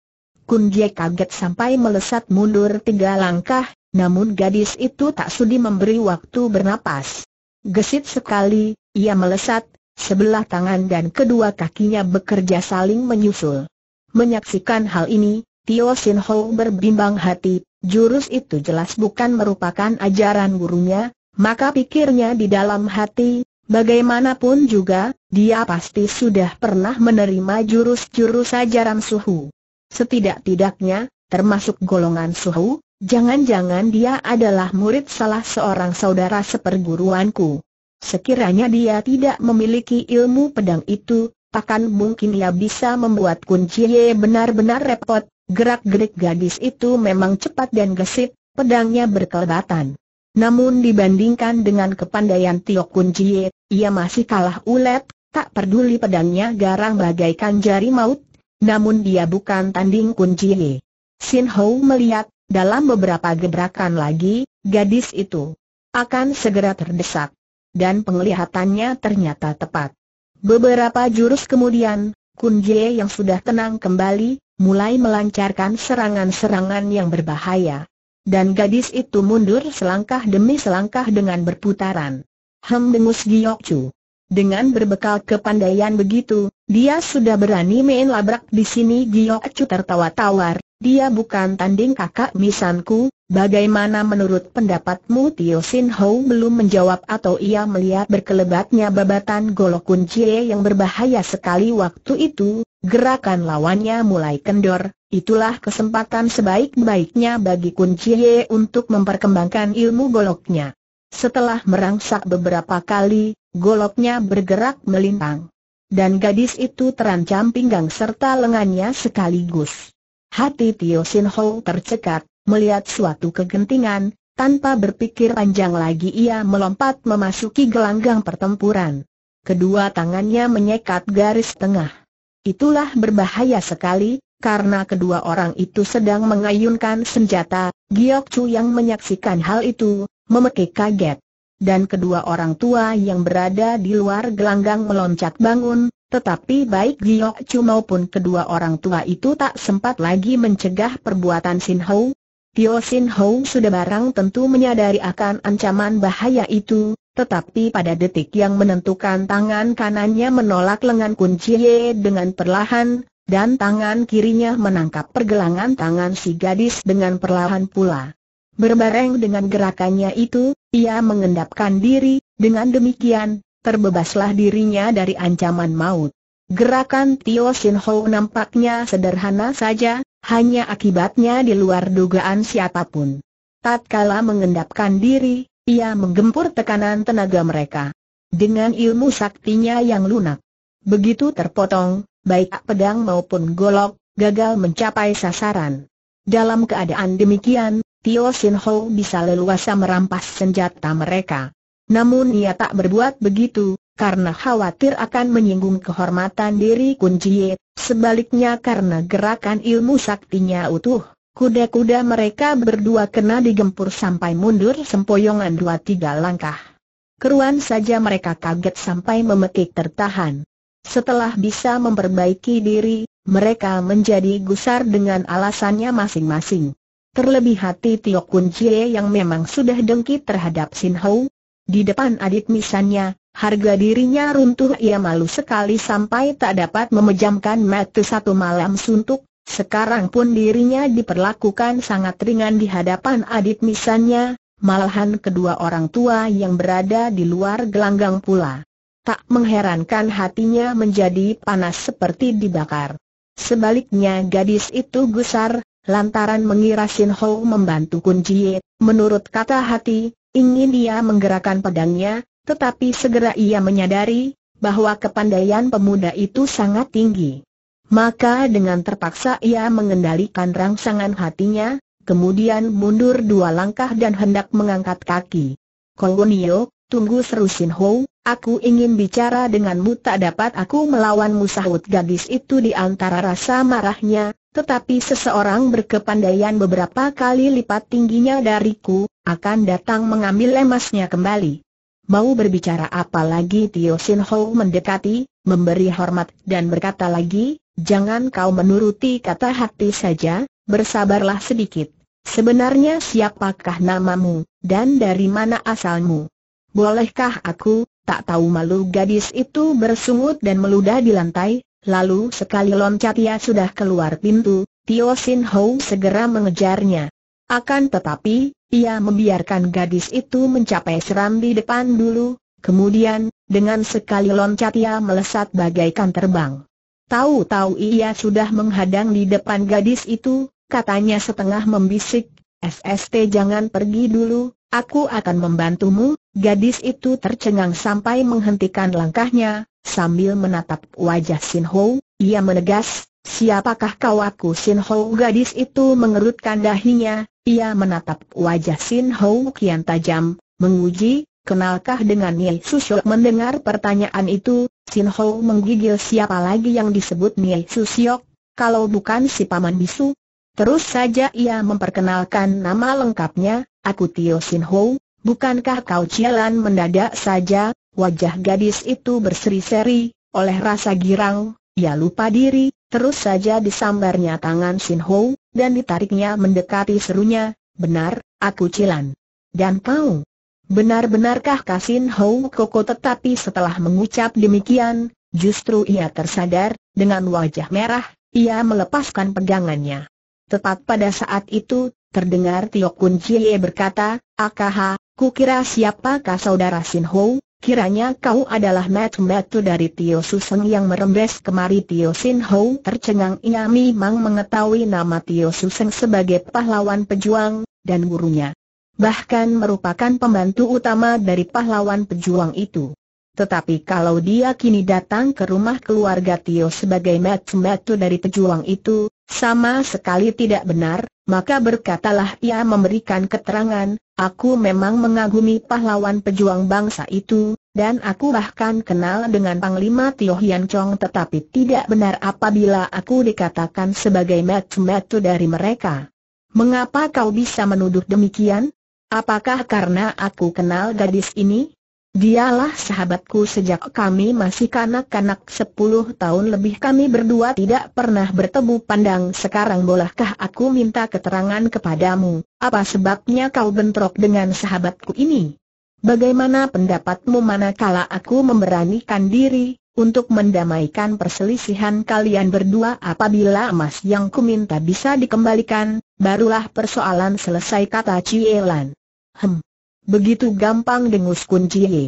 Kun Jie kaget sampai melesat mundur tiga langkah, namun gadis itu tak sudi memberi waktu bernapas. Gesit sekali, ia melesat, sebelah tangan dan kedua kakinya bekerja saling menyusul. Menyaksikan hal ini, Tio Sin Ho berbimbang hati, jurus itu jelas bukan merupakan ajaran gurunya, maka pikirnya di dalam hati, bagaimanapun juga, dia pasti sudah pernah menerima jurus-jurus ajaran suhu. Setidak-tidaknya, termasuk golongan suhu, jangan-jangan dia adalah murid salah seorang saudara seperguruanku. Sekiranya dia tidak memiliki ilmu pedang itu, takkan mungkin ia bisa membuat kunci Ye benar-benar repot. Gerak-gerik gadis itu memang cepat dan gesit, pedangnya berkelebatan. Namun dibandingkan dengan kepandaian Tio Kun Jie, ia masih kalah ulet, tak peduli pedangnya garang bagaikan jari maut, namun dia bukan tanding kunci He. Sin Hou melihat, dalam beberapa gebrakan lagi, gadis itu akan segera terdesak. Dan penglihatannya ternyata tepat. Beberapa jurus kemudian, Kun Jie yang sudah tenang kembali, mulai melancarkan serangan-serangan yang berbahaya. Dan gadis itu mundur selangkah demi selangkah dengan berputaran. Hem dengus Giok Chu. Dengan berbekal kepandaian begitu, dia sudah berani main labrak di sini Gio Acu tertawa tawar, dia bukan tanding kakak misanku, bagaimana menurut pendapatmu Tio Sin Ho belum menjawab atau ia melihat berkelebatnya babatan golok kunci yang berbahaya sekali waktu itu, gerakan lawannya mulai kendor, itulah kesempatan sebaik-baiknya bagi kuncie untuk memperkembangkan ilmu goloknya. Setelah merangsak beberapa kali, goloknya bergerak melintang. Dan gadis itu terancam pinggang serta lengannya sekaligus. Hati Tio Sin Ho tercekat, melihat suatu kegentingan, tanpa berpikir panjang lagi ia melompat memasuki gelanggang pertempuran. Kedua tangannya menyekat garis tengah. Itulah berbahaya sekali, karena kedua orang itu sedang mengayunkan senjata, Giok Chu yang menyaksikan hal itu, memekik kaget dan kedua orang tua yang berada di luar gelanggang meloncat bangun, tetapi baik Giok Chu maupun kedua orang tua itu tak sempat lagi mencegah perbuatan Sin ho Tio Sin ho sudah barang tentu menyadari akan ancaman bahaya itu, tetapi pada detik yang menentukan tangan kanannya menolak lengan kunci Ye dengan perlahan, dan tangan kirinya menangkap pergelangan tangan si gadis dengan perlahan pula. Berbareng dengan gerakannya itu, ia mengendapkan diri, dengan demikian, terbebaslah dirinya dari ancaman maut. Gerakan Tio Sin Ho nampaknya sederhana saja, hanya akibatnya di luar dugaan siapapun. Tatkala mengendapkan diri, ia menggempur tekanan tenaga mereka. Dengan ilmu saktinya yang lunak. Begitu terpotong, baik pedang maupun golok, gagal mencapai sasaran. Dalam keadaan demikian, Tio Sin Ho bisa leluasa merampas senjata mereka. Namun ia tak berbuat begitu, karena khawatir akan menyinggung kehormatan diri Kun Jie. Sebaliknya karena gerakan ilmu saktinya utuh, kuda-kuda mereka berdua kena digempur sampai mundur sempoyongan dua tiga langkah. Keruan saja mereka kaget sampai memetik tertahan. Setelah bisa memperbaiki diri, mereka menjadi gusar dengan alasannya masing-masing. Terlebih hati Tio Kun Chie yang memang sudah dengki terhadap Sin Hou. Di depan adik misannya, harga dirinya runtuh ia malu sekali sampai tak dapat memejamkan mata satu malam suntuk. Sekarang pun dirinya diperlakukan sangat ringan di hadapan adik misannya, malahan kedua orang tua yang berada di luar gelanggang pula. Tak mengherankan hatinya menjadi panas seperti dibakar. Sebaliknya gadis itu gusar, lantaran mengira Sin Ho membantu Jie, menurut kata hati, ingin dia menggerakkan pedangnya, tetapi segera ia menyadari, bahwa kepandaian pemuda itu sangat tinggi. Maka dengan terpaksa ia mengendalikan rangsangan hatinya, kemudian mundur dua langkah dan hendak mengangkat kaki. Kolonio, tunggu seru Sin Ho, aku ingin bicara denganmu tak dapat aku melawan musahut gadis itu di antara rasa marahnya, tetapi seseorang berkepandaian beberapa kali lipat tingginya dariku, akan datang mengambil emasnya kembali. Mau berbicara apa lagi Tio Sin Ho mendekati, memberi hormat dan berkata lagi, jangan kau menuruti kata hati saja, bersabarlah sedikit. Sebenarnya siapakah namamu, dan dari mana asalmu? Bolehkah aku, tak tahu malu gadis itu bersungut dan meludah di lantai, Lalu sekali loncat ia sudah keluar pintu, Tio Sin Ho segera mengejarnya. Akan tetapi, ia membiarkan gadis itu mencapai seram di depan dulu, kemudian, dengan sekali loncat ia melesat bagaikan terbang. Tahu-tahu ia sudah menghadang di depan gadis itu, katanya setengah membisik, SST jangan pergi dulu, aku akan membantumu, gadis itu tercengang sampai menghentikan langkahnya, Sambil menatap wajah Sin Ho, ia menegas, siapakah kau aku Sin Ho gadis itu mengerutkan dahinya, ia menatap wajah Sin Ho kian tajam, menguji, kenalkah dengan Nyai Susho? mendengar pertanyaan itu, Sin Ho menggigil siapa lagi yang disebut Nyai Susho, kalau bukan si Paman Bisu. Terus saja ia memperkenalkan nama lengkapnya, aku Tio Sin Ho, bukankah kau jalan mendadak saja, Wajah gadis itu berseri-seri, oleh rasa girang, ia lupa diri, terus saja disambarnya tangan Sin Ho, dan ditariknya mendekati serunya, benar, aku Cilan. Dan kau? Benar-benarkah Kasin Ho Koko tetapi setelah mengucap demikian, justru ia tersadar, dengan wajah merah, ia melepaskan pegangannya. Tepat pada saat itu, terdengar Tio Kun Chie berkata, Akaha, kukira siapakah saudara Sin Ho, Kiranya kau adalah metu-metu dari Tio Suseng yang merembes kemari Tio Sin Ho tercengang ia memang mengetahui nama Tio Suseng sebagai pahlawan pejuang, dan gurunya. Bahkan merupakan pembantu utama dari pahlawan pejuang itu. Tetapi kalau dia kini datang ke rumah keluarga Tio sebagai metu-metu dari pejuang itu, sama sekali tidak benar, maka berkatalah ia memberikan keterangan, aku memang mengagumi pahlawan pejuang bangsa itu, dan aku bahkan kenal dengan Panglima Tio Hian Chong tetapi tidak benar apabila aku dikatakan sebagai metu-metu dari mereka. Mengapa kau bisa menuduh demikian? Apakah karena aku kenal gadis ini? Dialah sahabatku sejak kami masih kanak-kanak sepuluh tahun lebih kami berdua tidak pernah bertemu pandang Sekarang bolehkah aku minta keterangan kepadamu, apa sebabnya kau bentrok dengan sahabatku ini? Bagaimana pendapatmu manakala aku memberanikan diri, untuk mendamaikan perselisihan kalian berdua apabila emas yang kuminta bisa dikembalikan, barulah persoalan selesai kata Cielan. Hem, Begitu gampang dengus kunci. E.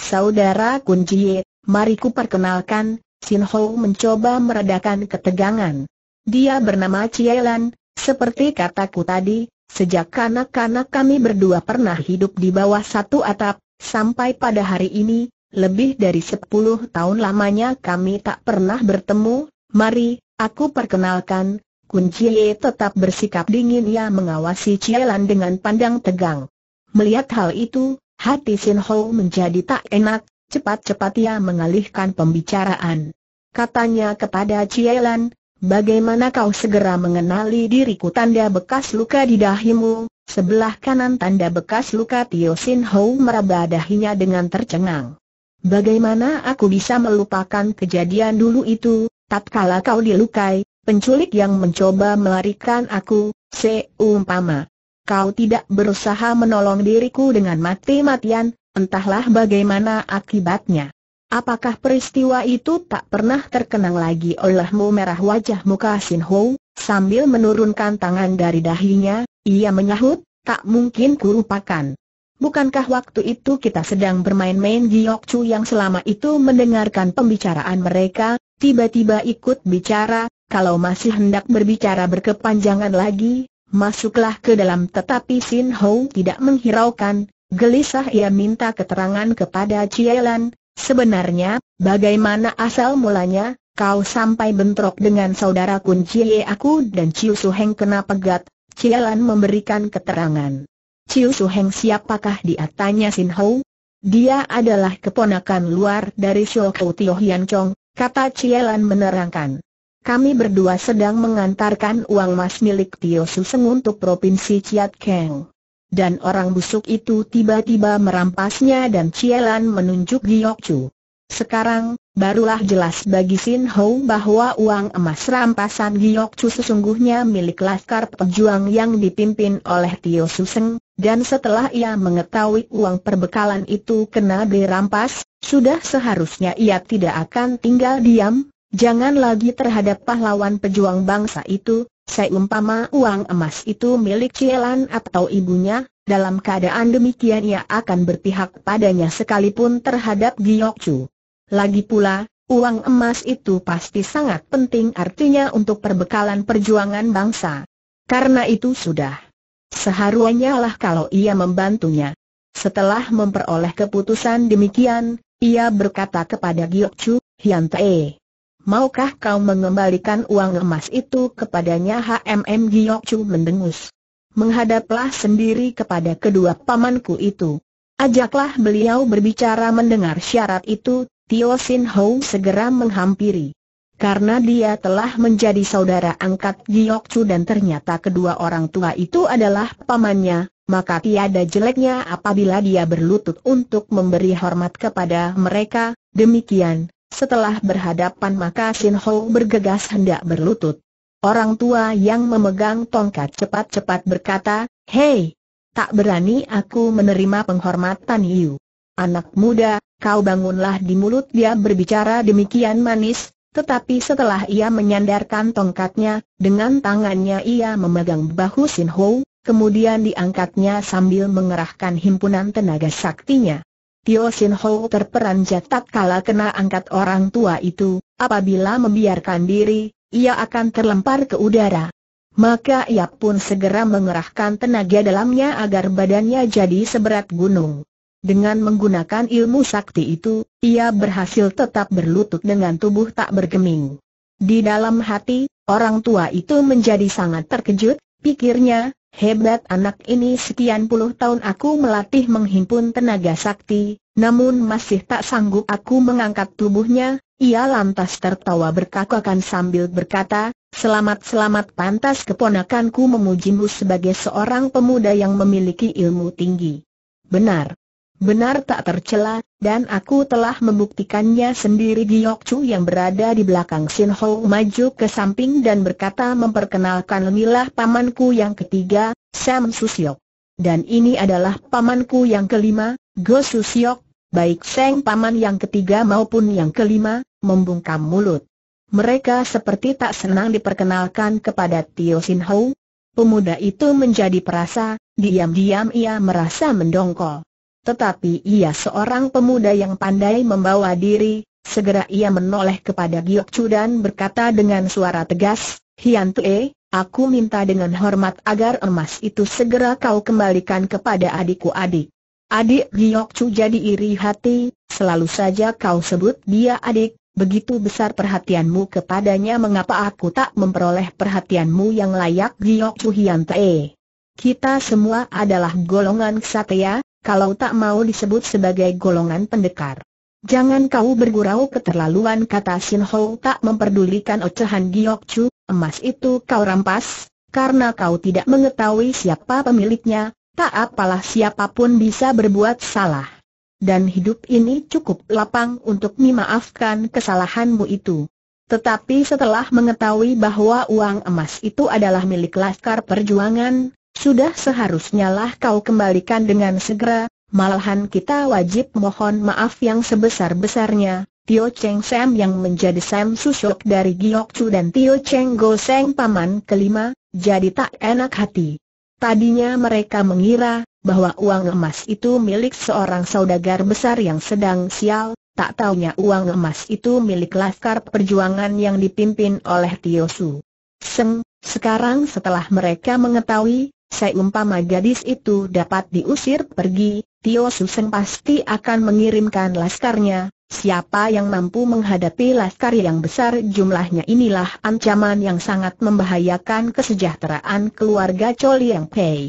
Saudara kunci, e, mari ku perkenalkan, Sin Ho mencoba meredakan ketegangan. Dia bernama Cielan, seperti kataku tadi, sejak kanak-kanak kami berdua pernah hidup di bawah satu atap, sampai pada hari ini, lebih dari sepuluh tahun lamanya kami tak pernah bertemu, mari, aku perkenalkan, Kun e tetap bersikap dingin ia mengawasi Cielan dengan pandang tegang. Melihat hal itu, hati Sin Ho menjadi tak enak, cepat-cepat ia mengalihkan pembicaraan. Katanya kepada Cielan, bagaimana kau segera mengenali diriku tanda bekas luka di dahimu, sebelah kanan tanda bekas luka Tio Sin Ho meraba dahinya dengan tercengang. Bagaimana aku bisa melupakan kejadian dulu itu, tatkala kau dilukai, penculik yang mencoba melarikan aku, seumpama kau tidak berusaha menolong diriku dengan mati-matian, entahlah bagaimana akibatnya. Apakah peristiwa itu tak pernah terkenang lagi olehmu merah wajah muka Sin Ho? Sambil menurunkan tangan dari dahinya, ia menyahut, tak mungkin kurupakan. Bukankah waktu itu kita sedang bermain-main Giyok Chu yang selama itu mendengarkan pembicaraan mereka, tiba-tiba ikut bicara, kalau masih hendak berbicara berkepanjangan lagi, masuklah ke dalam tetapi Sin Ho tidak menghiraukan, gelisah ia minta keterangan kepada Cielan, sebenarnya, bagaimana asal mulanya, kau sampai bentrok dengan saudara kun Cie aku dan Ciu Su Heng kena pegat, Cielan memberikan keterangan. Ciu Su Heng siapakah dia tanya Sin Ho? Dia adalah keponakan luar dari Shou Tio Hian Chong, kata Cielan menerangkan kami berdua sedang mengantarkan uang mas milik Tio Suseng untuk Provinsi Chiat Keng. Dan orang busuk itu tiba-tiba merampasnya dan Cielan menunjuk Giyok Chu. Sekarang, barulah jelas bagi Sin ho bahwa uang emas rampasan Giyok Chu sesungguhnya milik Laskar Pejuang yang dipimpin oleh Tio Suseng, dan setelah ia mengetahui uang perbekalan itu kena dirampas, sudah seharusnya ia tidak akan tinggal diam, Jangan lagi terhadap pahlawan pejuang bangsa itu, seumpama uang emas itu milik Cielan atau ibunya, dalam keadaan demikian ia akan berpihak padanya sekalipun terhadap Chu. Lagi pula, uang emas itu pasti sangat penting artinya untuk perbekalan perjuangan bangsa. Karena itu sudah. Seharuannya lah kalau ia membantunya. Setelah memperoleh keputusan demikian, ia berkata kepada Giyok Hian Tae. Maukah kau mengembalikan uang emas itu kepadanya HMM Giok mendengus. Menghadaplah sendiri kepada kedua pamanku itu. Ajaklah beliau berbicara mendengar syarat itu, Tio Sin Ho segera menghampiri. Karena dia telah menjadi saudara angkat Giok dan ternyata kedua orang tua itu adalah pamannya, maka tiada jeleknya apabila dia berlutut untuk memberi hormat kepada mereka, demikian, setelah berhadapan maka Sin Ho bergegas hendak berlutut. Orang tua yang memegang tongkat cepat-cepat berkata, Hei, tak berani aku menerima penghormatan Yu. Anak muda, kau bangunlah di mulut dia berbicara demikian manis, tetapi setelah ia menyandarkan tongkatnya, dengan tangannya ia memegang bahu Sin Ho, kemudian diangkatnya sambil mengerahkan himpunan tenaga saktinya. Tio Sin Ho terperanjat tak kala kena angkat orang tua itu, apabila membiarkan diri, ia akan terlempar ke udara. Maka ia pun segera mengerahkan tenaga dalamnya agar badannya jadi seberat gunung. Dengan menggunakan ilmu sakti itu, ia berhasil tetap berlutut dengan tubuh tak bergeming. Di dalam hati, orang tua itu menjadi sangat terkejut, pikirnya, Hebat anak ini sekian puluh tahun aku melatih menghimpun tenaga sakti, namun masih tak sanggup aku mengangkat tubuhnya, ia lantas tertawa berkakakan sambil berkata, Selamat-selamat pantas keponakanku memujimu sebagai seorang pemuda yang memiliki ilmu tinggi. Benar, benar tak tercela, dan aku telah membuktikannya sendiri Giok Chu yang berada di belakang Shin Ho maju ke samping dan berkata memperkenalkan milah pamanku yang ketiga, Sam Susiok. Dan ini adalah pamanku yang kelima, Go Susiok, baik Seng paman yang ketiga maupun yang kelima, membungkam mulut. Mereka seperti tak senang diperkenalkan kepada Tio Sin Ho. Pemuda itu menjadi perasa, diam-diam ia merasa mendongkol. Tetapi ia seorang pemuda yang pandai membawa diri, segera ia menoleh kepada Giok Chu dan berkata dengan suara tegas, Hian Tue, aku minta dengan hormat agar emas itu segera kau kembalikan kepada adikku adik. Adik Giok Chu jadi iri hati, selalu saja kau sebut dia adik, Begitu besar perhatianmu kepadanya mengapa aku tak memperoleh perhatianmu yang layak Giok Chu Hian Te. Kita semua adalah golongan ksatria, kalau tak mau disebut sebagai golongan pendekar. Jangan kau bergurau keterlaluan kata Sin Ho tak memperdulikan ocehan Giyok Chu, emas itu kau rampas, karena kau tidak mengetahui siapa pemiliknya, tak apalah siapapun bisa berbuat salah. Dan hidup ini cukup lapang untuk memaafkan kesalahanmu itu. Tetapi setelah mengetahui bahwa uang emas itu adalah milik Laskar Perjuangan, sudah seharusnya lah kau kembalikan dengan segera, malahan kita wajib mohon maaf yang sebesar-besarnya. Tio Cheng Sam yang menjadi Sam Susok dari Giok Chu dan Tio Cheng Go Seng paman kelima, jadi tak enak hati. Tadinya mereka mengira bahwa uang emas itu milik seorang saudagar besar yang sedang sial, tak taunya uang emas itu milik Laskar Perjuangan yang dipimpin oleh Tio Su. Seng, sekarang setelah mereka mengetahui saya umpama gadis itu dapat diusir pergi, Tio Suseng pasti akan mengirimkan laskarnya, siapa yang mampu menghadapi laskar yang besar jumlahnya inilah ancaman yang sangat membahayakan kesejahteraan keluarga Yang Pei.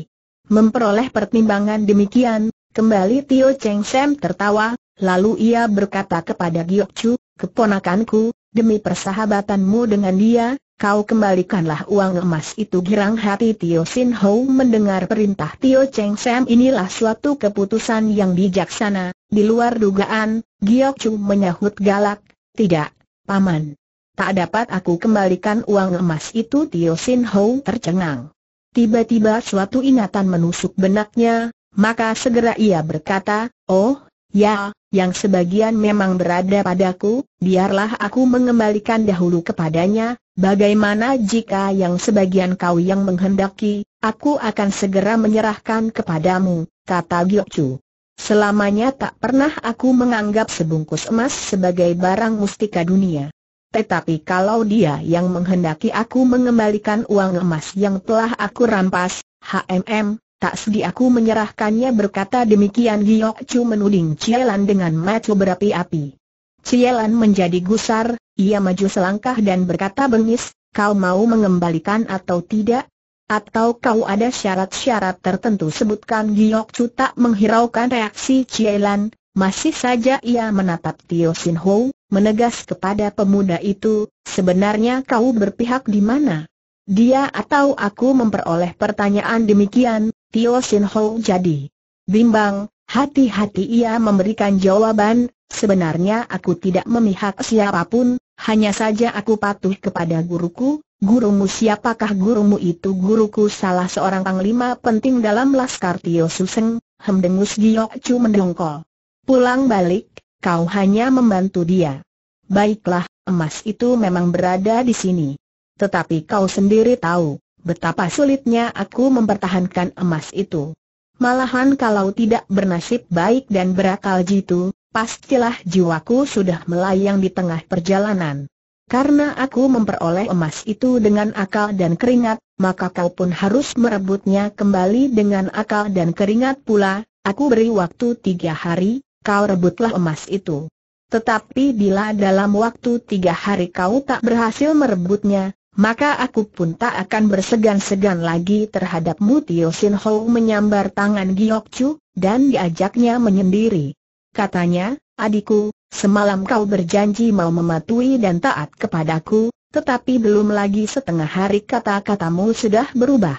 Memperoleh pertimbangan demikian, kembali Tio Cheng Sam tertawa, lalu ia berkata kepada Giok Chu, keponakanku, demi persahabatanmu dengan dia, Kau kembalikanlah uang emas itu girang hati Tio Sin Ho mendengar perintah Tio Cheng Sam inilah suatu keputusan yang bijaksana, di luar dugaan, Giok Chu menyahut galak, tidak, paman. Tak dapat aku kembalikan uang emas itu Tio Sin Ho tercengang. Tiba-tiba suatu ingatan menusuk benaknya, maka segera ia berkata, oh, Ya, yang sebagian memang berada padaku, biarlah aku mengembalikan dahulu kepadanya, bagaimana jika yang sebagian kau yang menghendaki, aku akan segera menyerahkan kepadamu, kata Giokcu. Selamanya tak pernah aku menganggap sebungkus emas sebagai barang mustika dunia. Tetapi kalau dia yang menghendaki aku mengembalikan uang emas yang telah aku rampas, HMM, Tak sedih aku menyerahkannya berkata demikian Giok Chu menuding Cielan dengan mata berapi-api. Cielan menjadi gusar, ia maju selangkah dan berkata bengis, kau mau mengembalikan atau tidak? Atau kau ada syarat-syarat tertentu sebutkan Giok Chu tak menghiraukan reaksi Cielan, masih saja ia menatap Tio Sin Ho, menegas kepada pemuda itu, sebenarnya kau berpihak di mana? Dia atau aku memperoleh pertanyaan demikian, Tio Sin Ho jadi bimbang, hati-hati ia memberikan jawaban, sebenarnya aku tidak memihak siapapun, hanya saja aku patuh kepada guruku, gurumu siapakah gurumu itu guruku salah seorang panglima penting dalam Laskar Tio Suseng, hemdengus Giok Chu mendongkol. Pulang balik, kau hanya membantu dia. Baiklah, emas itu memang berada di sini. Tetapi kau sendiri tahu, Betapa sulitnya aku mempertahankan emas itu. Malahan kalau tidak bernasib baik dan berakal jitu, pastilah jiwaku sudah melayang di tengah perjalanan. Karena aku memperoleh emas itu dengan akal dan keringat, maka kau pun harus merebutnya kembali dengan akal dan keringat pula, aku beri waktu tiga hari, kau rebutlah emas itu. Tetapi bila dalam waktu tiga hari kau tak berhasil merebutnya, maka aku pun tak akan bersegan-segan lagi terhadapmu Tio Sin Ho menyambar tangan Giok Chu, dan diajaknya menyendiri. Katanya, adikku, semalam kau berjanji mau mematuhi dan taat kepadaku, tetapi belum lagi setengah hari kata-katamu sudah berubah.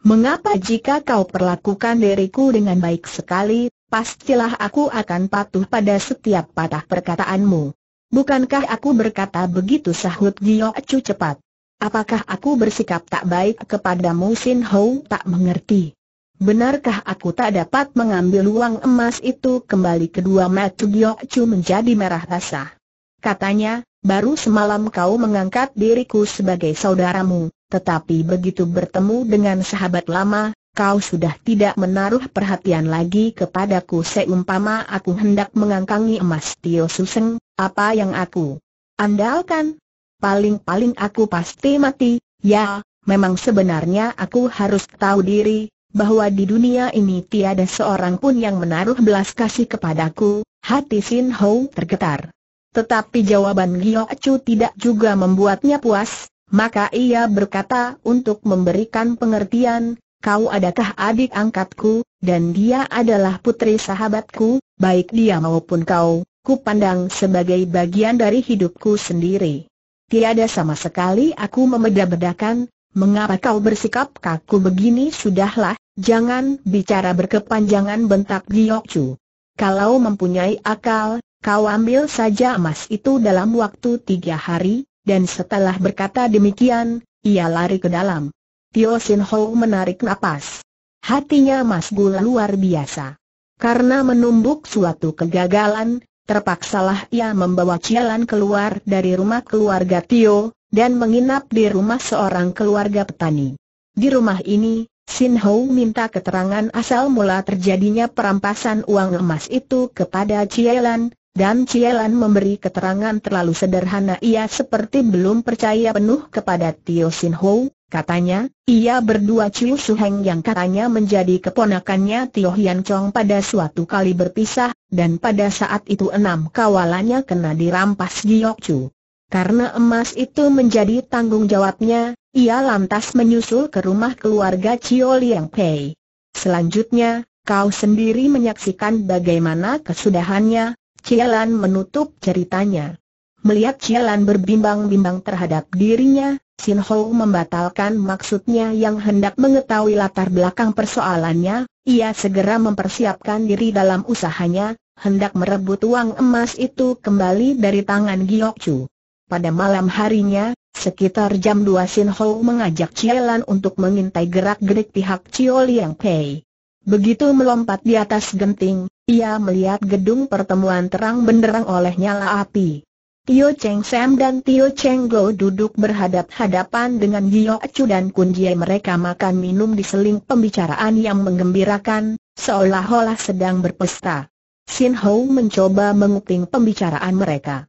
Mengapa jika kau perlakukan diriku dengan baik sekali, pastilah aku akan patuh pada setiap patah perkataanmu. Bukankah aku berkata begitu sahut Giok Chu cepat. Apakah aku bersikap tak baik kepadamu Sin Hou tak mengerti? Benarkah aku tak dapat mengambil uang emas itu kembali kedua Matu Chu menjadi merah rasa? Katanya, baru semalam kau mengangkat diriku sebagai saudaramu, tetapi begitu bertemu dengan sahabat lama, kau sudah tidak menaruh perhatian lagi kepadaku seumpama aku hendak mengangkangi emas Tio Suseng, apa yang aku andalkan? paling-paling aku pasti mati, ya, memang sebenarnya aku harus tahu diri, bahwa di dunia ini tiada seorang pun yang menaruh belas kasih kepadaku, hati Sin Ho tergetar. Tetapi jawaban Gyo Chu tidak juga membuatnya puas, maka ia berkata untuk memberikan pengertian, kau adakah adik angkatku, dan dia adalah putri sahabatku, baik dia maupun kau, ku pandang sebagai bagian dari hidupku sendiri. Tiada sama sekali aku memedah bedakan mengapa kau bersikap kaku begini sudahlah, jangan bicara berkepanjangan bentak Giokcu. Kalau mempunyai akal, kau ambil saja emas itu dalam waktu tiga hari, dan setelah berkata demikian, ia lari ke dalam. Tio Sin Ho menarik napas. Hatinya Mas Gula luar biasa. Karena menumbuk suatu kegagalan, terpaksalah ia membawa Cialan keluar dari rumah keluarga Tio, dan menginap di rumah seorang keluarga petani. Di rumah ini, Sin Ho minta keterangan asal mula terjadinya perampasan uang emas itu kepada Cialan, dan Cielan memberi keterangan terlalu sederhana ia seperti belum percaya penuh kepada Tio Sin Ho, katanya, ia berdua Chiu Su Heng yang katanya menjadi keponakannya Tio Hian Chong pada suatu kali berpisah, dan pada saat itu enam kawalannya kena dirampas Giyok Chu. Karena emas itu menjadi tanggung jawabnya, ia lantas menyusul ke rumah keluarga Chio Liang Pei. Selanjutnya, kau sendiri menyaksikan bagaimana kesudahannya, Cialan menutup ceritanya. Melihat Cialan berbimbang-bimbang terhadap dirinya, Sin Ho membatalkan maksudnya yang hendak mengetahui latar belakang persoalannya, ia segera mempersiapkan diri dalam usahanya, hendak merebut uang emas itu kembali dari tangan Giok Chu. Pada malam harinya, sekitar jam 2 Sin Ho mengajak Cialan untuk mengintai gerak-gerik pihak Cio Liang Pei. Begitu melompat di atas genting, ia melihat gedung pertemuan terang benderang oleh nyala api. Tio Cheng Sam dan Tio Cheng Go duduk berhadap-hadapan dengan Gio Acu dan Kun Jie mereka makan minum di seling pembicaraan yang mengembirakan, seolah-olah sedang berpesta. Sin Hou mencoba menguping pembicaraan mereka.